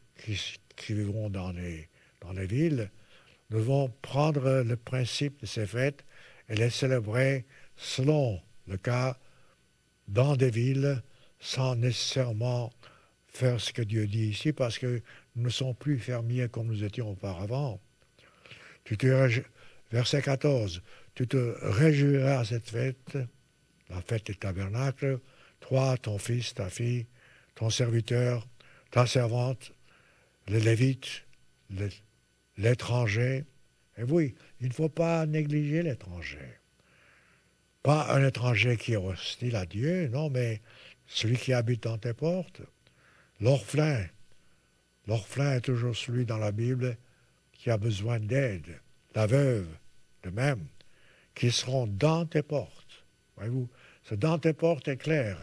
qui, vivons dans les, dans les villes, nous devons prendre le principe de ces fêtes et les célébrer selon le cas dans des villes sans nécessairement faire ce que Dieu dit ici parce que nous ne sommes plus fermiers comme nous étions auparavant. Tu te verset 14, tu te réjouiras à cette fête, la fête des tabernacles, toi, ton fils, ta fille, ton serviteur, ta servante, les Lévites, l'étranger. Et eh oui, il ne faut pas négliger l'étranger. Pas un étranger qui est hostile à Dieu, non, mais celui qui habite dans tes portes. L'orphelin. L'orphelin est toujours celui dans la Bible qui a besoin d'aide. La veuve, de même, qui seront dans tes portes. Voyez-vous, ce dans tes portes est clair.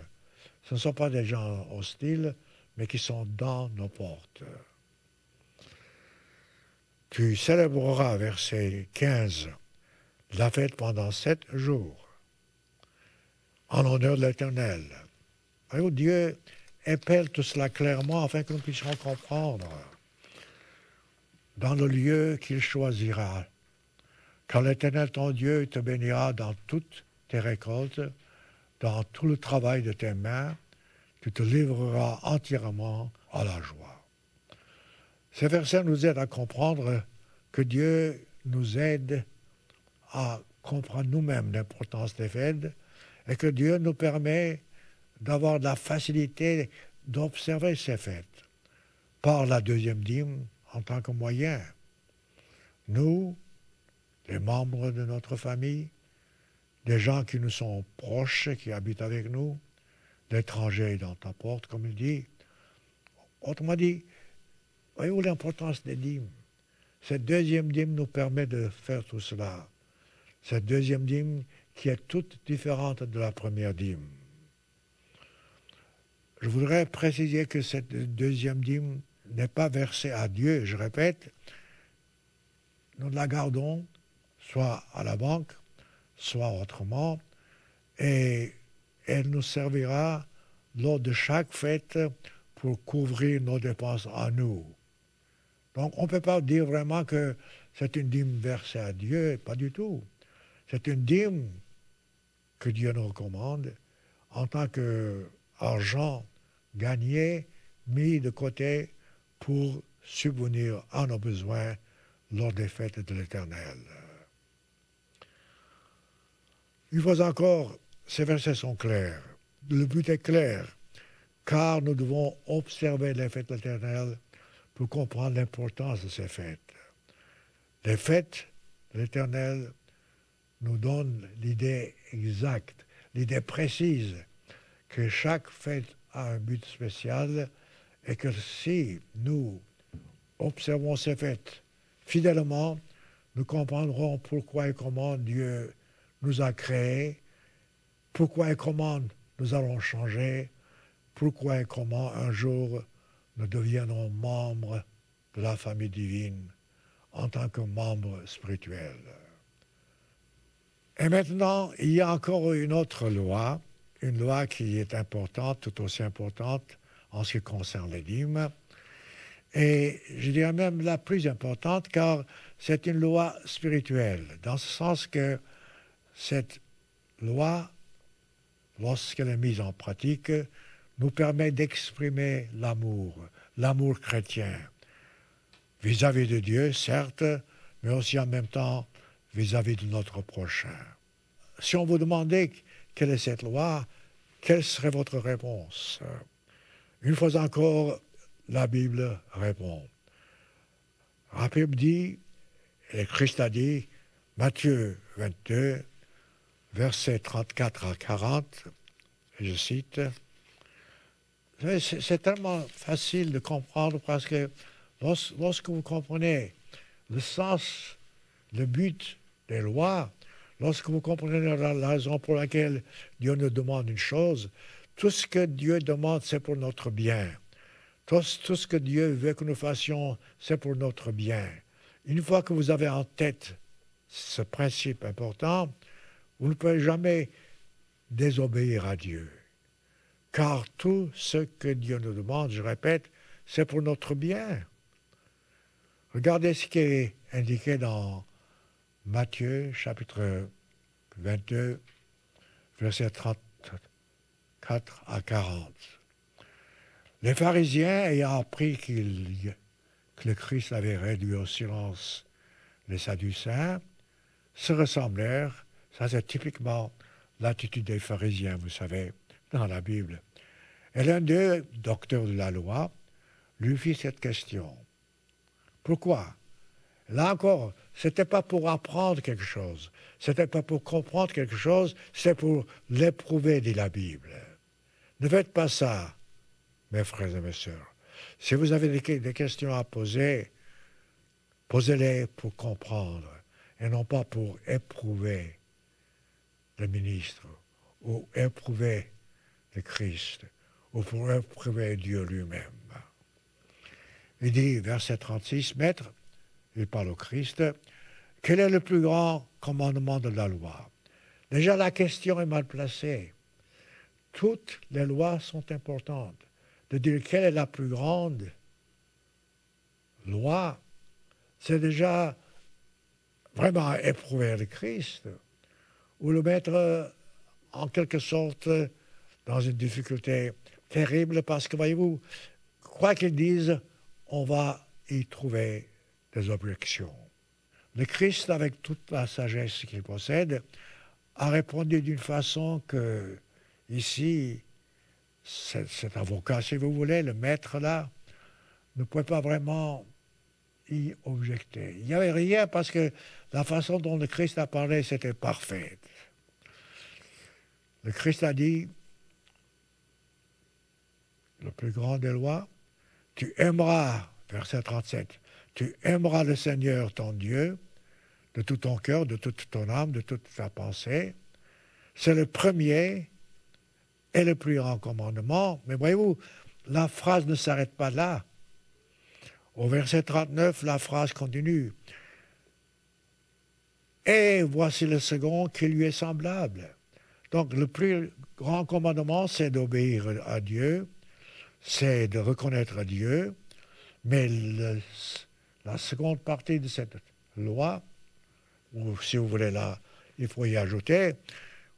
Ce ne sont pas des gens hostiles, mais qui sont dans nos portes. Tu célébreras, verset 15, la fête pendant sept jours, en l'honneur de l'Éternel. Dieu épelle tout cela clairement afin que nous puissions comprendre dans le lieu qu'il choisira. car l'Éternel, ton Dieu, te bénira dans toutes tes récoltes, dans tout le travail de tes mains, tu te livreras entièrement à la joie. Ces versets nous aident à comprendre que Dieu nous aide à comprendre nous-mêmes l'importance des fêtes et que Dieu nous permet d'avoir la facilité d'observer ces fêtes par la deuxième dîme en tant que moyen. Nous, les membres de notre famille, des gens qui nous sont proches, qui habitent avec nous, d'étrangers dans ta porte, comme il dit. Autrement dit, voyez-vous l'importance des dîmes. Cette deuxième dîme nous permet de faire tout cela. Cette deuxième dîme qui est toute différente de la première dîme. Je voudrais préciser que cette deuxième dîme n'est pas versée à Dieu, je répète. Nous la gardons soit à la banque, soit autrement, et elle nous servira lors de chaque fête pour couvrir nos dépenses à nous. Donc on ne peut pas dire vraiment que c'est une dîme versée à Dieu, pas du tout. C'est une dîme que Dieu nous recommande en tant qu'argent gagné, mis de côté pour subvenir à nos besoins lors des fêtes de l'Éternel. Une fois encore, ces versets sont clairs. Le but est clair, car nous devons observer les fêtes l'Éternel pour comprendre l'importance de ces fêtes. Les fêtes de l'éternel nous donnent l'idée exacte, l'idée précise que chaque fête a un but spécial et que si nous observons ces fêtes fidèlement, nous comprendrons pourquoi et comment Dieu nous a créés, pourquoi et comment nous allons changer, pourquoi et comment un jour nous deviendrons membres de la famille divine en tant que membres spirituels. Et maintenant, il y a encore une autre loi, une loi qui est importante, tout aussi importante en ce qui concerne les dîmes, et je dirais même la plus importante, car c'est une loi spirituelle, dans ce sens que cette loi, lorsqu'elle est mise en pratique, nous permet d'exprimer l'amour, l'amour chrétien, vis-à-vis de Dieu, certes, mais aussi en même temps vis-à-vis de notre prochain. Si on vous demandait quelle est cette loi, quelle serait votre réponse Une fois encore, la Bible répond. Rappel dit, et Christ a dit, Matthieu 22, versets 34 à 40, je cite, c'est tellement facile de comprendre parce que lorsque vous comprenez le sens, le but des lois, lorsque vous comprenez la, raison pour laquelle Dieu nous demande une chose, tout ce que Dieu demande, c'est pour notre bien. tout, ce que Dieu veut que nous fassions, c'est pour notre bien. Une fois que vous avez en tête ce principe important, vous ne pouvez jamais désobéir à Dieu. Car tout ce que Dieu nous demande, je répète, c'est pour notre bien. Regardez ce qui est indiqué dans Matthieu chapitre 22, versets 34 à 40. Les pharisiens ayant appris qu'il, que le Christ avait réduit au silence les Sadducéens, se ressemblèrent ça, c'est typiquement l'attitude des pharisiens, vous savez, dans la Bible. Et l'un d'eux, docteurs de la loi, lui fit cette question. Pourquoi Là encore, ce n'était pas pour apprendre quelque chose, ce n'était pas pour comprendre quelque chose, c'est pour l'éprouver, dit la Bible. Ne faites pas ça, mes frères et mes sœurs. Si vous avez des questions à poser, posez-les pour comprendre et non pas pour éprouver le ministre, ou éprouver le Christ, ou pour éprouver Dieu lui-même. Il dit, verset 36, Maître, il parle au Christ, quel est le plus grand commandement de la loi Déjà, la question est mal placée. Toutes les lois sont importantes. De dire quelle est la plus grande loi, c'est déjà vraiment éprouver le Christ ou le mettre euh, en quelque sorte euh, dans une difficulté terrible parce que, voyez-vous, quoi qu'ils disent, on va y trouver des objections. Le Christ, avec toute la sagesse qu'il possède, a répondu d'une façon que, ici, cet, avocat, si vous voulez, le maître là, ne pouvait pas vraiment y objecter. Il n'y avait rien parce que la façon dont le Christ a parlé, c'était parfait. Le Christ a dit, le plus grand des lois, tu aimeras, verset 37, tu aimeras le Seigneur ton Dieu de tout ton cœur, de toute ton âme, de toute ta pensée. C'est le premier et le plus grand commandement. Mais voyez-vous, la phrase ne s'arrête pas là. Au verset 39, la phrase continue. Et voici le second qui lui est semblable. Donc le plus grand commandement, c'est d'obéir à Dieu, c'est de reconnaître Dieu, mais la seconde partie de cette loi, ou si vous voulez là, il faut y ajouter,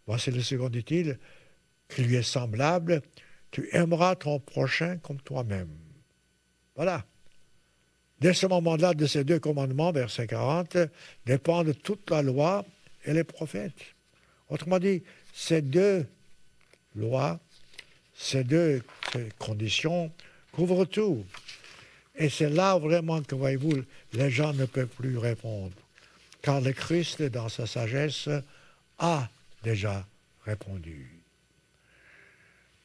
voici le second dit-il, qui lui est semblable, tu aimeras ton prochain comme toi-même. Voilà. Dès ce moment-là, de ces deux commandements, verset 40, dépendent toute la loi et les prophètes. Autrement dit, ces deux lois, ces deux conditions couvrent tout. Et c'est là vraiment que, voyez-vous, les gens ne peuvent plus répondre. Car le Christ, dans sa sagesse, a déjà répondu.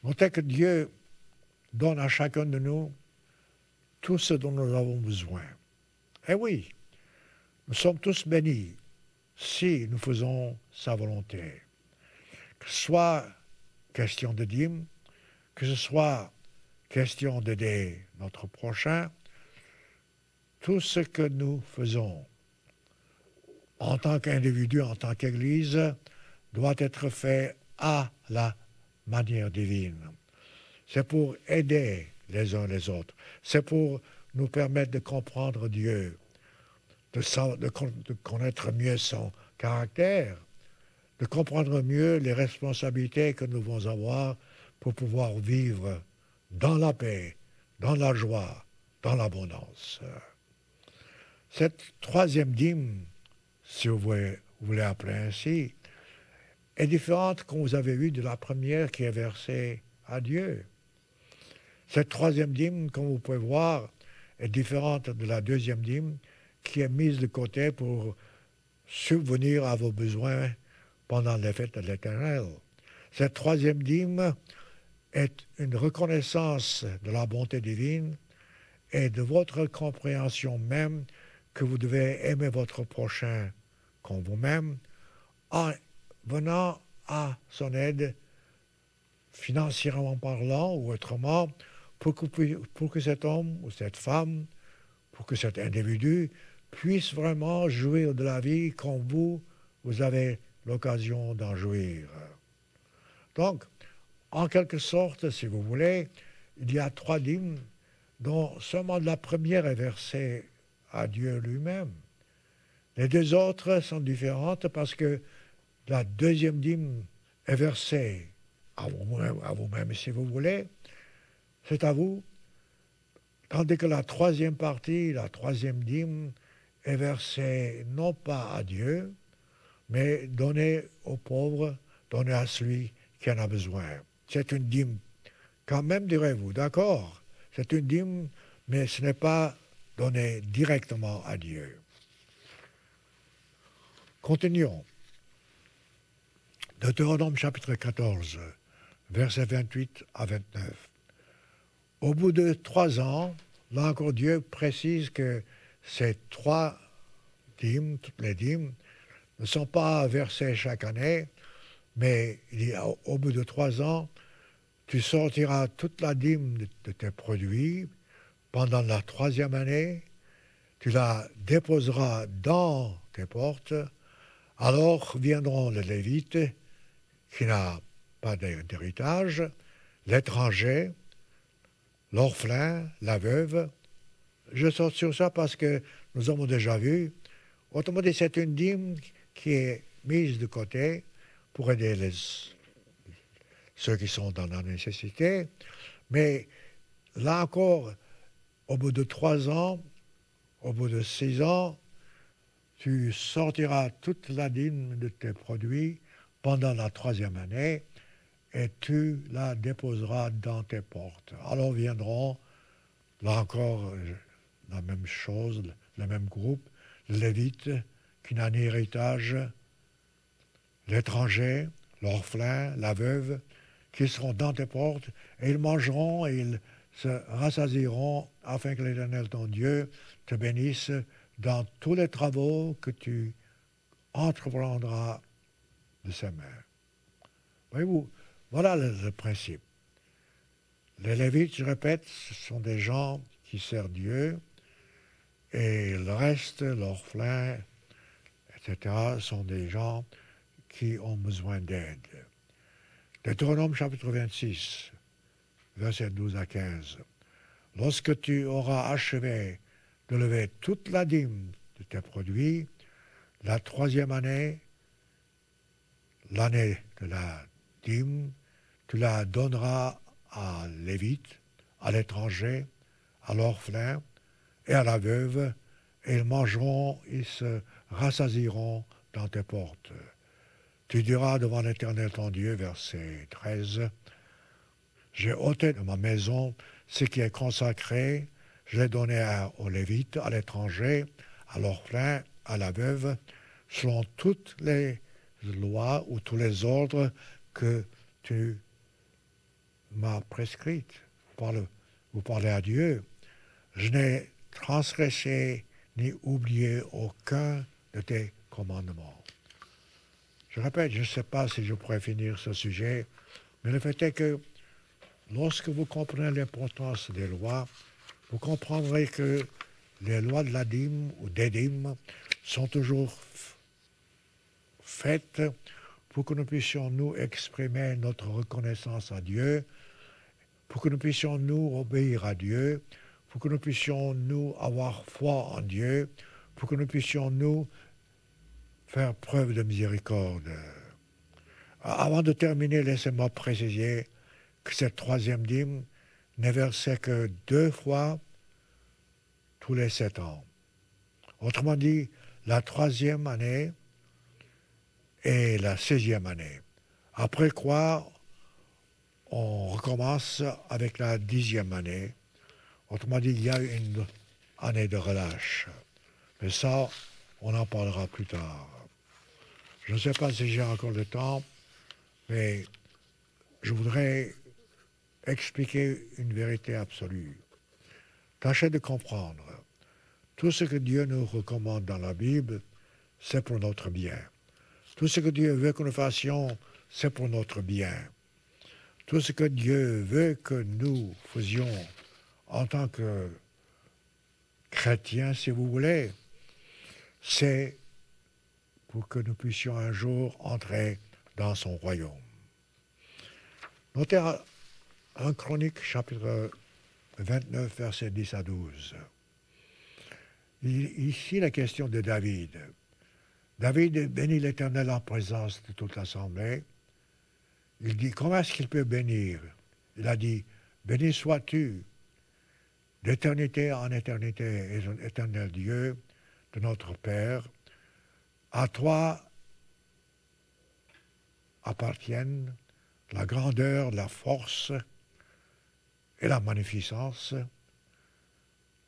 Notez que Dieu donne à chacun de nous tout ce dont nous avons besoin. Eh oui, nous sommes tous bénis si nous faisons sa volonté. Que ce soit question de dîme, que ce soit question d'aider notre prochain, tout ce que nous faisons en tant qu'individu, en tant qu'Église, doit être fait à la manière divine. C'est pour aider les uns les autres. C'est pour nous permettre de comprendre Dieu, de, connaître mieux son caractère, de comprendre mieux les responsabilités que nous devons avoir pour pouvoir vivre dans la paix, dans la joie, dans l'abondance. Cette troisième dîme, si vous voulez, l'appeler ainsi, est différente qu'on vous avait eue de la première qui est versée à Dieu. Cette troisième dîme, comme vous pouvez voir, est différente de la deuxième dîme qui est mise de côté pour subvenir à vos besoins pendant les fêtes de l'Éternel. Cette troisième dîme est une reconnaissance de la bonté divine et de votre compréhension même que vous devez aimer votre prochain comme vous-même en venant à son aide financièrement parlant ou autrement pour que, cet homme ou cette femme, pour que cet individu puisse vraiment jouir de la vie comme vous, vous avez l'occasion d'en jouir. Donc, en quelque sorte, si vous voulez, il y a trois dîmes dont seulement la première est versée à Dieu lui-même. Les deux autres sont différentes parce que la deuxième dîme est versée à vous-même si vous voulez, c'est à vous. Tandis que la troisième partie, la troisième dîme, est versée non pas à Dieu, mais donnée aux pauvres, donnée à celui qui en a besoin. C'est une dîme, quand même direz-vous, d'accord, c'est une dîme, mais ce n'est pas donné directement à Dieu. Continuons. Deutéronome chapitre 14, versets 28 à 29. Au bout de trois ans, encore Dieu précise que ces trois dîmes, toutes les dîmes, ne sont pas versées chaque année, mais il dit, au, bout de trois ans, tu sortiras toute la dîme de, tes produits pendant la troisième année, tu la déposeras dans tes portes, alors viendront les Lévites, qui n'ont pas d'héritage, l'étranger, l'orphelin, la veuve. Je sors sur ça parce que nous avons déjà vu. Autrement dit, c'est une dîme qui est mise de côté pour aider les, ceux qui sont dans la nécessité. Mais là encore, au bout de trois ans, au bout de six ans, tu sortiras toute la dîme de tes produits pendant la troisième année et tu la déposeras dans tes portes. Alors viendront, là encore, la même chose, le même groupe, le Lévite, qui n'a ni héritage, l'étranger, l'orphelin, la veuve, qui seront dans tes portes, et ils mangeront et ils se rassasieront afin que l'Éternel ton Dieu te bénisse dans tous les travaux que tu entreprendras de ses mains. Voyez-vous, voilà le, principe. Les Lévites, je répète, ce sont des gens qui servent Dieu et le reste, l'orphelin, etc., sont des gens qui ont besoin d'aide. Deutéronome chapitre 26, verset 12 à 15. Lorsque tu auras achevé de lever toute la dîme de tes produits, la troisième année, l'année de la dîme, tu la donneras à l'évite, à l'étranger, à l'orphelin et à la veuve, et ils mangeront, ils se rassasieront dans tes portes. Tu diras devant l'Éternel ton Dieu, verset 13, J'ai ôté de ma maison ce qui est consacré, je l'ai donné aux Lévites, à l'étranger, à l'orphelin, à la veuve, selon toutes les lois ou tous les ordres que tu m'a prescrite. Vous parlez, vous parlez à Dieu. Je n'ai transgressé ni oublié aucun de tes commandements. Je répète, je ne sais pas si je pourrais finir ce sujet, mais le fait est que lorsque vous comprenez l'importance des lois, vous comprendrez que les lois de la dîme ou des dîmes sont toujours faites pour que nous puissions nous exprimer notre reconnaissance à Dieu pour que nous puissions nous obéir à Dieu, pour que nous puissions nous avoir foi en Dieu, pour que nous puissions nous faire preuve de miséricorde. Avant de terminer, laissez-moi préciser que cette troisième dîme n'est versée que deux fois tous les sept ans. Autrement dit, la troisième année et la seizième année. Après quoi, on recommence avec la dixième année. Autrement dit, il y a une année de relâche. Mais ça, on en parlera plus tard. Je ne sais pas si j'ai encore le temps, mais je voudrais expliquer une vérité absolue. Tâchez de comprendre. Tout ce que Dieu nous recommande dans la Bible, c'est pour notre bien. Tout ce que Dieu veut que nous fassions, c'est pour notre bien. Tout ce que Dieu veut que nous faisions en tant que chrétiens, si vous voulez, c'est pour que nous puissions un jour entrer dans son royaume. Notez en Chronique, chapitre 29, versets 10 à 12. Ici, la question de David. David bénit l'Éternel en présence de toute l'assemblée. Il dit, comment est-ce qu'il peut bénir Il a dit, béni sois-tu d'éternité en éternité, éternel Dieu de notre Père. À toi appartiennent la grandeur, la force et la magnificence,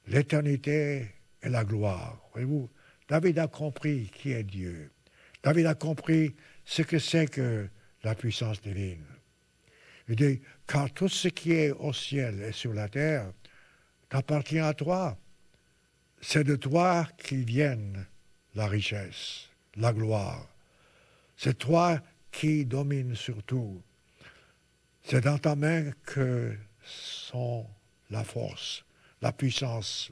l'éternité et la gloire. Voyez-vous, David a compris qui est Dieu. David a compris ce que c'est que la puissance divine. Il dit, car tout ce qui est au ciel et sur la terre t'appartient à toi. C'est de toi qui viennent la richesse, la gloire. C'est toi qui domines sur tout. C'est dans ta main que sont la force, la puissance.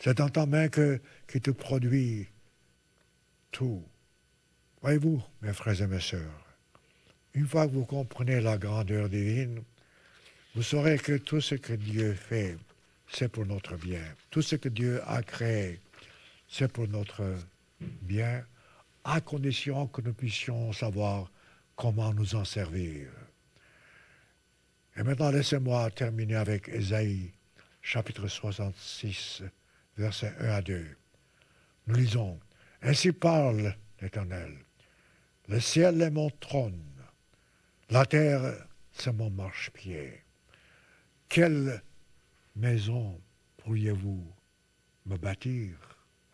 C'est dans ta main que, qui te produit tout. Voyez-vous, mes frères et mes sœurs, une fois que vous comprenez la grandeur divine, vous saurez que tout ce que Dieu fait, c'est pour notre bien. Tout ce que Dieu a créé, c'est pour notre bien, à condition que nous puissions savoir comment nous en servir. Et maintenant, laissez-moi terminer avec Ésaïe, chapitre 66, versets 1 à 2. Nous lisons, Ainsi parle l'Éternel, le ciel est mon trône la terre, c'est mon marche Quelle maison pourriez-vous me bâtir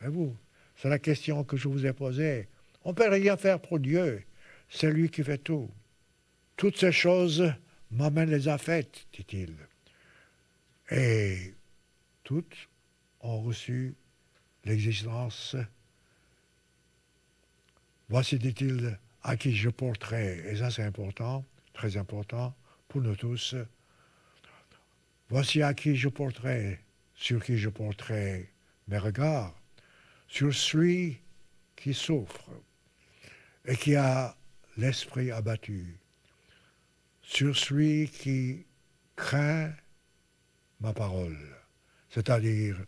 Et vous C'est la question que je vous ai posée. On ne peut rien faire pour Dieu. C'est lui qui fait tout. Toutes ces choses, main les a faites, dit-il. Et toutes ont reçu l'existence. Voici, dit-il, à qui je porterai, et ça c'est important, très important pour nous tous, voici à qui je porterai, sur qui je porterai mes regards, sur celui qui souffre et qui a l'esprit abattu, sur celui qui craint ma parole, c'est-à-dire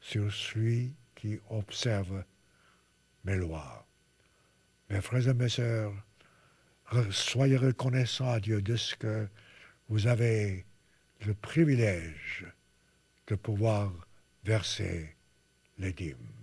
sur celui qui observe mes lois. Mes frères et mes sœurs, soyez reconnaissants à Dieu de ce que vous avez le privilège de pouvoir verser les dîmes.